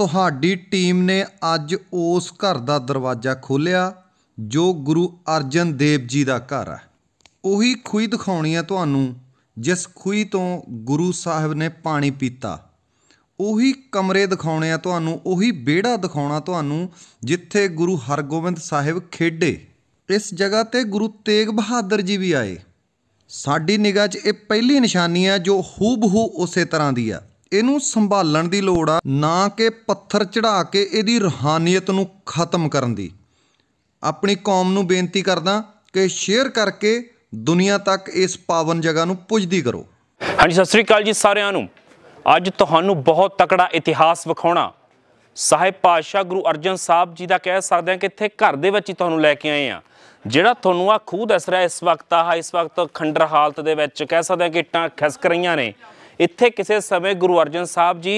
ਤੁਹਾਡੀ ਟੀਮ ਨੇ ਅੱਜ ਉਸ ਘਰ ਦਾ ਦਰਵਾਜ਼ਾ ਖੋਲ੍ਹਿਆ ਜੋ ਗੁਰੂ ਅਰਜਨ ਦੇਵ ਜੀ ਦਾ ਘਰ ਹੈ ਉਹੀ ਖੂਹੀ ਦਿਖਾਉਣੀ ਹੈ ਤੁਹਾਨੂੰ ਜਿਸ ਖੂਹੀ ਤੋਂ ਗੁਰੂ ਸਾਹਿਬ ਨੇ ਪਾਣੀ ਪੀਤਾ ਉਹੀ ਕਮਰੇ ਦਿਖਾਉਣੇ ਆ ਤੁਹਾਨੂੰ ਉਹੀ ਵਿਹੜਾ ਦਿਖਾਉਣਾ ਤੁਹਾਨੂੰ ਜਿੱਥੇ ਗੁਰੂ ਹਰਗੋਬਿੰਦ ਸਾਹਿਬ ਖੇਡੇ ਇਸ ਜਗ੍ਹਾ ਤੇ ਗੁਰੂ ਤੇਗ ਬਹਾਦਰ ਜੀ ਵੀ ਆਏ ਸਾਡੀ ਨਿਗਾਹ 'ਚ ਇਹ ਪਹਿਲੀ ਨਿਸ਼ਾਨੀ ਆ ਜੋ ਹੂਬਹੂ ਉਸੇ ਤਰ੍ਹਾਂ ਦੀ ਆ ਇਹਨੂੰ ਸੰਭਾਲਣ ਦੀ ਲੋੜ ਆ ਨਾ ਕਿ ਪੱਥਰ ਚੜਾ ਕੇ ਇਹਦੀ ਰੋਹਾਨੀਅਤ ਨੂੰ ਖਤਮ ਕਰਨ ਦੀ ਆਪਣੀ ਕੌਮ ਨੂੰ ਬੇਨਤੀ ਕਰਦਾ ਕਿ ਸ਼ੇਅਰ ਕਰਕੇ ਦੁਨੀਆ ਤੱਕ ਇਸ ਪਾਵਨ ਜਗ੍ਹਾ ਨੂੰ ਪੁੱਜਦੀ ਕਰੋ ਹਾਂਜੀ ਸਤਿ ਸ੍ਰੀ ਅਕਾਲ ਜੀ ਸਾਰਿਆਂ ਨੂੰ ਅੱਜ ਤੁਹਾਨੂੰ ਬਹੁਤ ਤਕੜਾ ਇਤਿਹਾਸ ਵਿਖਾਉਣਾ ਸਾਹਿਬ ਪਾਤਸ਼ਾਹ ਗੁਰੂ ਅਰਜਨ ਸਾਹਿਬ ਜੀ ਦਾ ਕਹਿ ਸਕਦੇ ਆ ਕਿ ਇੱਥੇ ਘਰ ਦੇ ਵਿੱਚ ਹੀ ਤੁਹਾਨੂੰ ਲੈ ਕੇ ਆਏ ਆ ਜਿਹੜਾ ਤੁਹਾਨੂੰ ਆ ਖੂਦ ਅਸਰਾ ਇਸ ਵਕਤ ਆ ਇਸ ਵਕਤ ਖੰਡਰ ਹਾਲਤ ਦੇ ਵਿੱਚ ਕਹਿ ਸਕਦੇ ਆ ਕਿ ਟਾਂ ਖਿਸਕ ਰਹੀਆਂ ਨੇ ਇੱਥੇ ਕਿਸੇ ਸਮੇਂ ਗੁਰੂ ਅਰਜਨ ਸਾਹਿਬ ਜੀ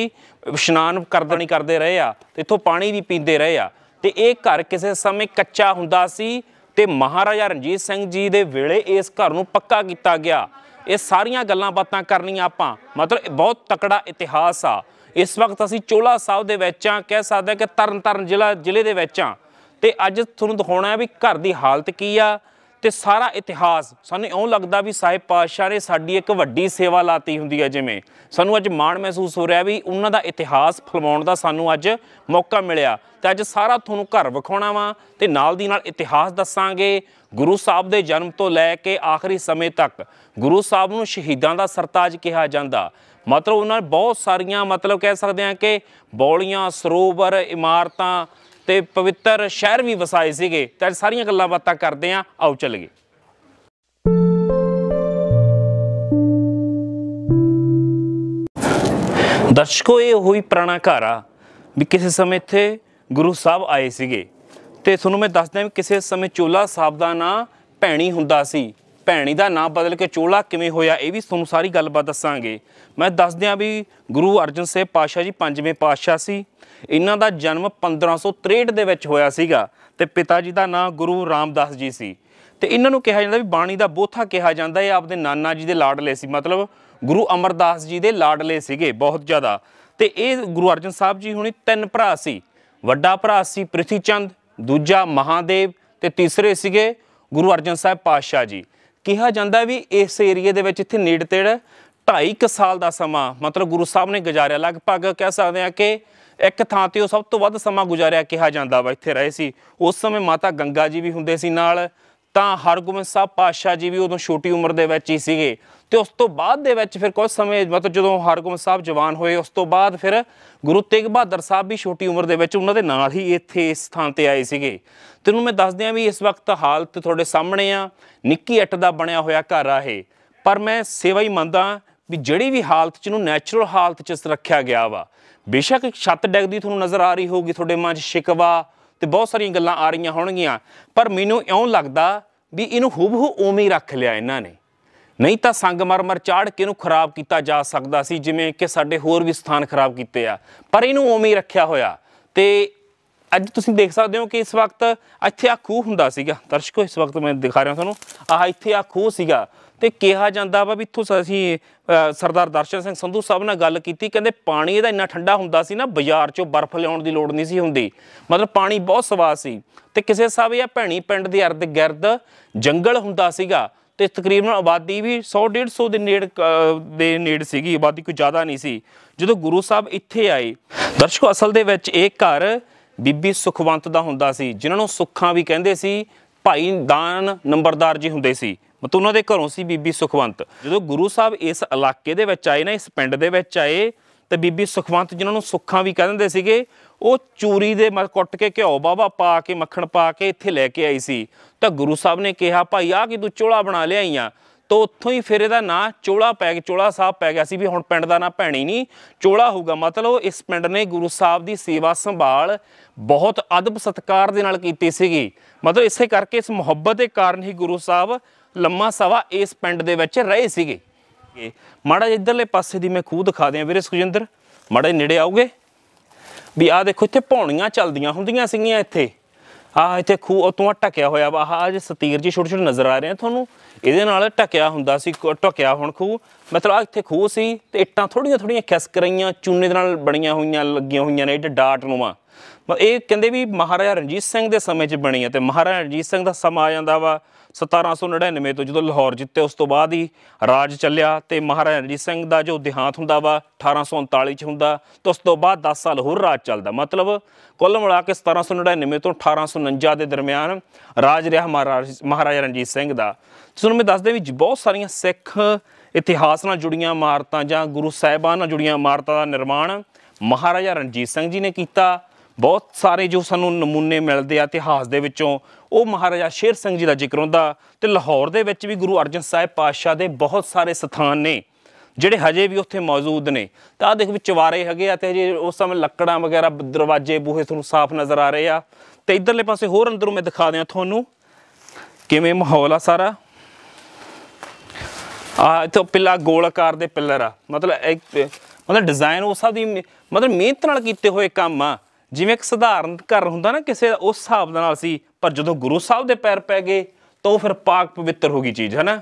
ਇਸ਼ਨਾਨ ਕਰਦਣੀ ਕਰਦੇ ਰਹੇ ਆ ਤੇ ਇਥੋਂ ਪਾਣੀ ਵੀ ਪੀਂਦੇ ਰਹੇ ਆ ਤੇ ਇਹ ਘਰ ਕਿਸੇ ਸਮੇਂ ਕੱਚਾ ਹੁੰਦਾ ਸੀ ਤੇ ਮਹਾਰਾਜਾ ਰਣਜੀਤ ਸਿੰਘ ਜੀ ਦੇ ਵੇਲੇ ਇਸ ਘਰ ਨੂੰ ਪੱਕਾ ਕੀਤਾ ਗਿਆ ਇਹ ਸਾਰੀਆਂ ਗੱਲਾਂ ਬਾਤਾਂ ਕਰਨੀਆਂ ਆਪਾਂ ਮਤਲਬ ਬਹੁਤ ਤਕੜਾ ਇਤਿਹਾਸ ਆ ਇਸ ਵਕਤ ਅਸੀਂ ਚੋਲਾ ਸਾਹਿਬ ਦੇ ਵਿੱਚ ਆ ਕਹਿ ਸਕਦੇ ਕਿ ਤਰਨਤਾਰਨ ਜ਼ਿਲ੍ਹਾ ਜ਼ਿਲ੍ਹੇ ਦੇ ਵਿੱਚ ਆ ਤੇ ਅੱਜ ਤੁਹਾਨੂੰ ਦਿਖਾਉਣਾ ਹੈ ਵੀ ਘਰ ਦੀ ਹਾਲਤ ਕੀ ਆ ਤੇ ਸਾਰਾ ਇਤਿਹਾਸ ਸਾਨੂੰ ਇਉਂ ਲੱਗਦਾ ਵੀ ਸਾਹਿਬ ਪਾਤਸ਼ਾਹ ਨੇ ਸਾਡੀ ਇੱਕ ਵੱਡੀ ਸੇਵਾ ਲਾਤੀ ਹੁੰਦੀ ਹੈ ਜਿਵੇਂ ਸਾਨੂੰ ਅੱਜ ਮਾਣ ਮਹਿਸੂਸ ਹੋ ਰਿਹਾ ਵੀ ਉਹਨਾਂ ਦਾ ਇਤਿਹਾਸ ਫਲਮਾਉਣ ਦਾ ਸਾਨੂੰ ਅੱਜ ਮੌਕਾ ਮਿਲਿਆ ਤੇ ਅੱਜ ਸਾਰਾ ਤੁਹਾਨੂੰ ਘਰ ਵਿਖਾਉਣਾ ਵਾ ਤੇ ਨਾਲ ਦੀ ਨਾਲ ਇਤਿਹਾਸ ਦੱਸਾਂਗੇ ਗੁਰੂ ਸਾਹਿਬ ਦੇ ਜਨਮ ਤੋਂ ਲੈ ਕੇ ਆਖਰੀ ਸਮੇਂ ਤੱਕ ਗੁਰੂ ਸਾਹਿਬ ਨੂੰ ਸ਼ਹੀਦਾਂ ਦਾ ਸਰਤਾਜ ਕਿਹਾ ਜਾਂਦਾ ਮਤਲਬ ਉਹਨਾਂ ਨੇ ਬਹੁਤ ਸਾਰੀਆਂ ਮਤਲਬ ਕਹਿ ਸਕਦੇ ਆ ਕਿ ਬੌਲੀਆਂ ਸਰੋਵਰ ਇਮਾਰਤਾਂ ਤੇ ਪਵਿੱਤਰ ਸ਼ਹਿਰ ਵੀ ਵਸਾਏ ਸੀਗੇ ਤਾਂ ਸਾਰੀਆਂ ਗੱਲਾਂ ਬਾਤਾਂ ਕਰਦੇ ਆਂ ਆਓ ਚੱਲੀਏ ਦਰਸ਼ਕੋ ਇਹ ਹੋਈ ਪੁਰਾਣਾ ਘਾਰਾ ਵੀ ਕਿਸੇ ਸਮੇਂ ਇੱਥੇ ਗੁਰੂ ਸਾਹਿਬ ਆਏ ਸੀਗੇ ਤੇ ਤੁਹਾਨੂੰ ਮੈਂ ਦੱਸਦਾ ਕਿ ਕਿਸੇ ਸਮੇਂ ਚੋਲਾ ਸਾਹਿਬ ਦਾ ਨਾਂ ਭੈਣੀ ਹੁੰਦਾ ਸੀ ਭੈਣੀ ਦਾ ਨਾਮ ਬਦਲ ਕੇ ਚੋਲਾ ਕਿਵੇਂ ਹੋਇਆ ਇਹ ਵੀ ਤੁਹਾਨੂੰ ਸਾਰੀ ਗੱਲਬਾਤ ਦੱਸਾਂਗੇ ਮੈਂ ਦੱਸਦਿਆਂ ਵੀ ਗੁਰੂ ਅਰਜਨ ਸਾਹਿਬ ਪਾਸ਼ਾ ਜੀ ਪੰਜਵੇਂ ਪਾਸ਼ਾ ਸੀ ਇਹਨਾਂ ਦਾ ਜਨਮ 1563 ਦੇ ਵਿੱਚ ਹੋਇਆ ਸੀਗਾ ਤੇ ਪਿਤਾ ਜੀ ਦਾ ਨਾਮ ਗੁਰੂ ਰਾਮਦਾਸ ਜੀ ਸੀ ਤੇ ਇਹਨਾਂ ਨੂੰ ਕਿਹਾ ਜਾਂਦਾ ਵੀ ਬਾਣੀ ਦਾ ਬੋਥਾ ਕਿਹਾ ਜਾਂਦਾ ਇਹ ਆਪਦੇ ਨਾਨਾ ਜੀ ਦੇ ਲਾਡਲੇ ਸੀ ਮਤਲਬ ਗੁਰੂ ਅਮਰਦਾਸ ਜੀ ਦੇ ਲਾਡਲੇ ਸੀਗੇ ਬਹੁਤ ਜ਼ਿਆਦਾ ਤੇ ਇਹ ਗੁਰੂ ਅਰਜਨ ਸਾਹਿਬ ਜੀ ਹੁਣੇ ਤਿੰਨ ਭਰਾ ਸੀ ਵੱਡਾ ਭਰਾ ਸੀ ਪ੍ਰਿਥੀਚੰਦ ਦੂਜਾ ਮਹਾਦੇਵ ਤੇ ਤੀਸਰੇ ਸੀਗੇ ਗੁਰੂ ਅਰਜਨ ਸਾਹਿਬ ਪਾਤਸ਼ਾਹ ਜੀ ਕਿਹਾ ਜਾਂਦਾ ਵੀ ਇਸ ਏਰੀਏ ਦੇ ਵਿੱਚ ਇੱਥੇ ਨੇੜ ਤੇੜ 2.5 ਸਾਲ ਦਾ ਸਮਾਂ ਮਤਲਬ ਗੁਰੂ ਸਾਹਿਬ ਨੇ ਗੁਜ਼ਾਰਿਆ ਲਗਭਗ ਕਹਿ ਸਕਦੇ ਆ ਕਿ ਇੱਕ ਥਾਂ ਤੇ ਉਹ ਸਭ ਤੋਂ ਵੱਧ ਸਮਾਂ ਗੁਜ਼ਾਰਿਆ ਕਿਹਾ ਜਾਂਦਾ ਵਾ ਇੱਥੇ ਰਹੇ ਸੀ ਉਸ ਸਮੇਂ ਮਾਤਾ ਗੰਗਾ ਜੀ ਵੀ ਹੁੰਦੇ ਸੀ ਨਾਲ ਤਾਂ ਹਰਗੋਬਿੰਦ ਸਾਹਿਬ ਪਾਤਸ਼ਾਹ ਜੀ ਵੀ ਉਦੋਂ ਛੋਟੀ ਉਮਰ ਦੇ ਵਿੱਚ ਹੀ ਸੀਗੇ ਤੇ ਉਸ ਤੋਂ ਬਾਅਦ ਦੇ ਵਿੱਚ ਫਿਰ ਕੁਝ ਸਮੇਂ ਮਤਲਬ ਜਦੋਂ ਹਰਗੋਬਿੰਦ ਸਾਹਿਬ ਜਵਾਨ ਹੋਏ ਉਸ ਤੋਂ ਬਾਅਦ ਫਿਰ ਗੁਰੂ ਤੇਗ ਬਹਾਦਰ ਸਾਹਿਬ ਵੀ ਛੋਟੀ ਉਮਰ ਦੇ ਵਿੱਚ ਉਹਨਾਂ ਦੇ ਨਾਲ ਹੀ ਇੱਥੇ ਇਸ ਥਾਂ ਤੇ ਆਏ ਸੀਗੇ ਤੈਨੂੰ ਮੈਂ ਦੱਸ ਦਿਆਂ ਵੀ ਇਸ ਵਕਤ ਹਾਲਤ ਤੁਹਾਡੇ ਸਾਹਮਣੇ ਆ ਨਿੱਕੀ ਅੱਟ ਦਾ ਬਣਿਆ ਹੋਇਆ ਘਰ ਆ ਇਹ ਪਰ ਮੈਂ ਸੇਵਾ ਹੀ ਮੰਨਦਾ ਵੀ ਜਿਹੜੀ ਵੀ ਹਾਲਤ ਚ ਨੂੰ ਨੈਚੁਰਲ ਹਾਲਤ ਚ ਰੱਖਿਆ ਗਿਆ ਵਾ ਬੇਸ਼ੱਕ ਛੱਤ ਡੈਗਦੀ ਦੀ ਤੁਹਾਨੂੰ ਨਜ਼ਰ ਆ ਰਹੀ ਹੋਊਗੀ ਤੁਹਾਡੇ ਮਨ 'ਚ ਸ਼ਿਕਵਾ ਤੇ ਬਹੁਤ ਸਾਰੀਆਂ ਗੱਲਾਂ ਆ ਰਹੀਆਂ ਹੋਣਗੀਆਂ ਪਰ ਮੈਨੂੰ ਇਉਂ ਲੱਗਦਾ ਵੀ ਇਹਨੂੰ ਹੁਬਹੂ ਉਵੇਂ ਹੀ ਰੱਖ ਲਿਆ ਇਹਨਾਂ ਨੇ ਨਹੀਂ ਤਾਂ ਸੰਗਮਰਮਰ ਚਾੜ ਕੇ ਇਹਨੂੰ ਖਰਾਬ ਕੀਤਾ ਜਾ ਸਕਦਾ ਸੀ ਜਿਵੇਂ ਕਿ ਸਾਡੇ ਹੋਰ ਵੀ ਸਥਾਨ ਖਰਾਬ ਕੀਤੇ ਆ ਪਰ ਇਹਨੂੰ ਉਵੇਂ ਹੀ ਰੱਖਿਆ ਹੋਇਆ ਤੇ ਅੱਜ ਤੁਸੀਂ ਦੇਖ ਸਕਦੇ ਹੋ ਕਿ ਇਸ ਵਕਤ ਇੱਥੇ ਆ ਖੂਹ ਹੁੰਦਾ ਸੀਗਾ ਦਰਸ਼ਕੋ ਇਸ ਵਕਤ ਮੈਂ ਦਿਖਾ ਰਿਹਾ ਤੁਹਾਨੂੰ ਆਹ ਇੱਥੇ ਆ ਖੂਹ ਸੀਗਾ ਤੇ ਕਿਹਾ ਜਾਂਦਾ ਵਾ ਵੀ ਇਥੋਂ ਅਸੀਂ ਸਰਦਾਰ ਦਰਸ਼ਨ ਸਿੰਘ ਸੰਧੂ ਸਾਹਿਬ ਨਾਲ ਗੱਲ ਕੀਤੀ ਕਹਿੰਦੇ ਪਾਣੀ ਇਹਦਾ ਇੰਨਾ ਠੰਡਾ ਹੁੰਦਾ ਸੀ ਨਾ ਬਾਜ਼ਾਰ ਚੋਂ ਬਰਫ਼ ਲਿਆਉਣ ਦੀ ਲੋੜ ਨਹੀਂ ਸੀ ਹੁੰਦੀ ਮਤਲਬ ਪਾਣੀ ਬਹੁਤ ਸਵਾਦ ਸੀ ਤੇ ਕਿਸੇ ਸਾਹਿਬ ਇਹ ਭੈਣੀ ਪਿੰਡ ਦੇ ਅਰਧ ਗਿਰਦ ਜੰਗਲ ਹੁੰਦਾ ਸੀਗਾ ਤੇ ਤਕਰੀਬਨ ਆਬਾਦੀ ਵੀ 100 150 ਦੇ ਨੇੜ ਦੇ ਨੇੜ ਸੀਗੀ ਆਬਾਦੀ ਕੋਈ ਜ਼ਿਆਦਾ ਨਹੀਂ ਸੀ ਜਦੋਂ ਗੁਰੂ ਸਾਹਿਬ ਇੱਥੇ ਆਏ ਦਰਸ਼ਕੋ ਅਸਲ ਦੇ ਵਿੱਚ ਇਹ ਘਰ ਬੀਬੀ ਸੁਖਵੰਤ ਦਾ ਹੁੰਦਾ ਸੀ ਜਿਨ੍ਹਾਂ ਨੂੰ ਸੁੱਖਾਂ ਵੀ ਕਹਿੰਦੇ ਸੀ ਭਾਈ ਦਾਨ ਨੰਬਰਦਾਰ ਜੀ ਹੁੰਦੇ ਸੀ ਮਤ ਉਹਨਾਂ ਦੇ ਘਰੋਂ ਸੀ ਬੀਬੀ ਸੁਖਵੰਤ ਜਦੋਂ ਗੁਰੂ ਸਾਹਿਬ ਇਸ ਇਲਾਕੇ ਦੇ ਵਿੱਚ ਆਏ ਨਾ ਇਸ ਪਿੰਡ ਦੇ ਵਿੱਚ ਆਏ ਤੇ ਬੀਬੀ ਸੁਖਵੰਤ ਜਿਨ੍ਹਾਂ ਨੂੰ ਸੁੱਖਾਂ ਵੀ ਕਹਿੰਦੇ ਸੀਗੇ ਉਹ ਚੂਰੀ ਦੇ ਮਤ ਕੁੱਟ ਕੇ ਘਿਓ ਬਾਵਾ ਪਾ ਕੇ ਮੱਖਣ ਪਾ ਕੇ ਇੱਥੇ ਲੈ ਕੇ ਆਈ ਸੀ ਤਾਂ ਗੁਰੂ ਸਾਹਿਬ ਨੇ ਕਿਹਾ ਭਾਈ ਆ ਕੀ ਤੂੰ ਚੋਲਾ ਬਣਾ ਲਿਆਈ ਆ ਤੋ ਉੱਥੋਂ ਹੀ ਫਿਰ ਇਹਦਾ ਨਾਂ ਚੋਲਾ ਪੈ ਗਿਆ ਚੋਲਾ ਸਾਹਿਬ ਪੈ ਗਿਆ ਸੀ ਵੀ ਹੁਣ ਪਿੰਡ ਦਾ ਨਾਂ ਭੈਣੀ ਨਹੀਂ ਚੋਲਾ ਹੋਊਗਾ ਮਤਲਬ ਇਸ ਪਿੰਡ ਨੇ ਗੁਰੂ ਸਾਹਿਬ ਦੀ ਸੇਵਾ ਸੰਭਾਲ ਬਹੁਤ ਅਦਬ ਸਤਕਾਰ ਦੇ ਨਾਲ ਕੀਤੀ ਸੀਗੀ ਮਤਲਬ ਇਸੇ ਕਰਕੇ ਇਸ ਮੁਹੱਬਤ ਦੇ ਕਾਰਨ ਹੀ ਗੁਰੂ ਸਾਹਿਬ ਲੰਮਾ ਸਵਾ ਇਸ ਪਿੰਡ ਦੇ ਵਿੱਚ ਰਹੇ ਸੀਗੇ ਮਾੜਾ ਇਧਰਲੇ ਪਾਸੇ ਦੀ ਮੈਂ ਖੂਹ ਦਿਖਾ ਦਿਆਂ ਵੀਰੇ ਸੁਖਜਿੰਦਰ ਮਾੜੇ ਨੇੜੇ ਆਓਗੇ ਵੀ ਆ ਦੇਖੋ ਇੱਥੇ ਪੌਣੀਆਂ ਚੱਲਦੀਆਂ ਹੁੰਦੀਆਂ ਸੀਗੀਆਂ ਇੱਥੇ ਆ ਇੱਥੇ ਖੂਹ ਉਤੋਂ ਆ ਟਕਿਆ ਹੋਇਆ ਵਾ ਆਹ ਜੇ ਸਤੀਰ ਜੀ ਛੋਟੇ ਛੋਟੇ ਨਜ਼ਰ ਆ ਰਹੇ ਆ ਤੁਹਾਨੂੰ ਇਹਦੇ ਨਾਲ ਟਕਿਆ ਹੁੰਦਾ ਸੀ ਟਕਿਆ ਹੁਣ ਖੂਹ ਮਤਲਬ ਆ ਇੱਥੇ ਖੂਹ ਸੀ ਤੇ ਇੱਟਾਂ ਥੋੜੀਆਂ ਥੋੜੀਆਂ ਖਿਸਕ ਰਹੀਆਂ ਚੂਨੇ ਦੇ ਨਾਲ ਬਣੀਆਂ ਹੋਈਆਂ ਲੱਗੀਆਂ ਹੋਈਆਂ ਨੇ ਇੱਟ ਡਾਟ ਨੂੰਵਾ ਇਹ ਕਹਿੰਦੇ ਵੀ ਮਹਾਰਾਜਾ ਰਣਜੀਤ ਸਿੰਘ ਦੇ ਸਮੇਂ 'ਚ ਬਣੀ ਤੇ ਮਹਾਰਾਜਾ ਰਣਜੀਤ ਸਿੰਘ ਦਾ ਸਮਾਂ ਆ ਜਾਂਦਾ ਵਾ 1799 ਤੋਂ ਜਦੋਂ ਲਾਹੌਰ ਜਿੱਤੇ ਉਸ ਤੋਂ ਬਾਅਦ ਹੀ ਰਾਜ ਚੱਲਿਆ ਤੇ ਮਹਾਰਾਜਾ ਰਣਜੀਤ ਸਿੰਘ ਦਾ ਜੋ ਦੇਹਾਂਤ ਹੁੰਦਾ ਵਾ 1839 ਚ ਹੁੰਦਾ ਤੇ ਉਸ ਤੋਂ ਬਾਅਦ 10 ਸਾਲ ਹੋਰ ਰਾਜ ਚੱਲਦਾ ਮਤਲਬ ਕੁੱਲ ਮਿਲਾ ਕੇ 1799 ਤੋਂ 1849 ਦੇ ਦਰਮਿਆਨ ਰਾਜ ਰਿਹਾ ਮਹਾਰਾਜਾ ਰਣਜੀਤ ਸਿੰਘ ਦਾ ਤੁਹਾਨੂੰ ਮੈਂ ਦੱਸਦੇ ਵੀ ਬਹੁਤ ਸਾਰੀਆਂ ਸਿੱਖ ਇਤਿਹਾਸ ਨਾਲ ਜੁੜੀਆਂ ਇਮਾਰਤਾਂ ਜਾਂ ਗੁਰੂ ਸਾਹਿਬਾਨ ਨਾਲ ਜੁੜੀਆਂ ਇਮਾਰਤਾਂ ਦਾ ਨਿਰਮਾਣ ਮਹਾਰਾਜਾ ਰਣਜੀਤ ਸਿੰਘ ਜੀ ਨੇ ਕੀਤਾ ਬਹੁਤ ਸਾਰੇ ਜੋ ਸਾਨੂੰ ਨਮੂਨੇ ਮਿਲਦੇ ਆ ਇਤਿਹਾਸ ਦੇ ਵਿੱਚੋਂ ਉਹ ਮਹਾਰਾਜਾ ਸ਼ੇਰ ਸਿੰਘ ਜੀ ਦਾ ਜ਼ਿਕਰ ਹੁੰਦਾ ਤੇ ਲਾਹੌਰ ਦੇ ਵਿੱਚ ਵੀ ਗੁਰੂ ਅਰਜਨ ਸਾਹਿਬ ਪਾਤਸ਼ਾਹ ਦੇ ਬਹੁਤ ਸਾਰੇ ਸਥਾਨ ਨੇ ਜਿਹੜੇ ਹਜੇ ਵੀ ਉੱਥੇ ਮੌਜੂਦ ਨੇ ਤਾਂ ਆ ਦੇਖ ਵੀ ਚਵਾਰੇ ਹੈਗੇ ਆ ਤੇ ਹਜੇ ਉਸ ਸਮੇਂ ਲੱਕੜਾਂ ਵਗੈਰਾ ਦਰਵਾਜ਼ੇ ਬੂਹੇ ਤੁਹਾਨੂੰ ਸਾਫ਼ ਨਜ਼ਰ ਆ ਰਹੇ ਆ ਤੇ ਇਧਰਲੇ ਪਾਸੇ ਹੋਰ ਅੰਦਰੋਂ ਮੈਂ ਦਿਖਾ ਦਿਆਂ ਤੁਹਾਨੂੰ ਕਿਵੇਂ ਮਾਹੌਲ ਆ ਸਾਰਾ ਆ ਇਥੋਂ ਪਿੱਲਾ ਗੋਲਾਕਾਰ ਦੇ ਪਿੱਲਰ ਆ ਮਤਲਬ ਇੱਕ ਮਤਲਬ ਡਿਜ਼ਾਈਨ ਉਸ ਸਭ ਦੀ ਮਤਲਬ ਮਿਹਨਤ ਨਾਲ ਕੀਤੇ ਹੋਏ ਕੰਮ ਆ ਜਿਵੇਂ ਇੱਕ ਸਧਾਰਨ ਘਰ ਹੁੰਦਾ ਨਾ ਕਿਸੇ ਉਸ ਹਿਸਾਬ ਨਾਲ ਸੀ ਪਰ ਜਦੋਂ ਗੁਰੂ ਸਾਹਿਬ ਦੇ ਪੈਰ ਪੈ ਗਏ ਤਾਂ ਉਹ ਫਿਰ ਪਾਕ ਪਵਿੱਤਰ ਹੋ ਗਈ ਚੀਜ਼ ਹੈ ਨਾ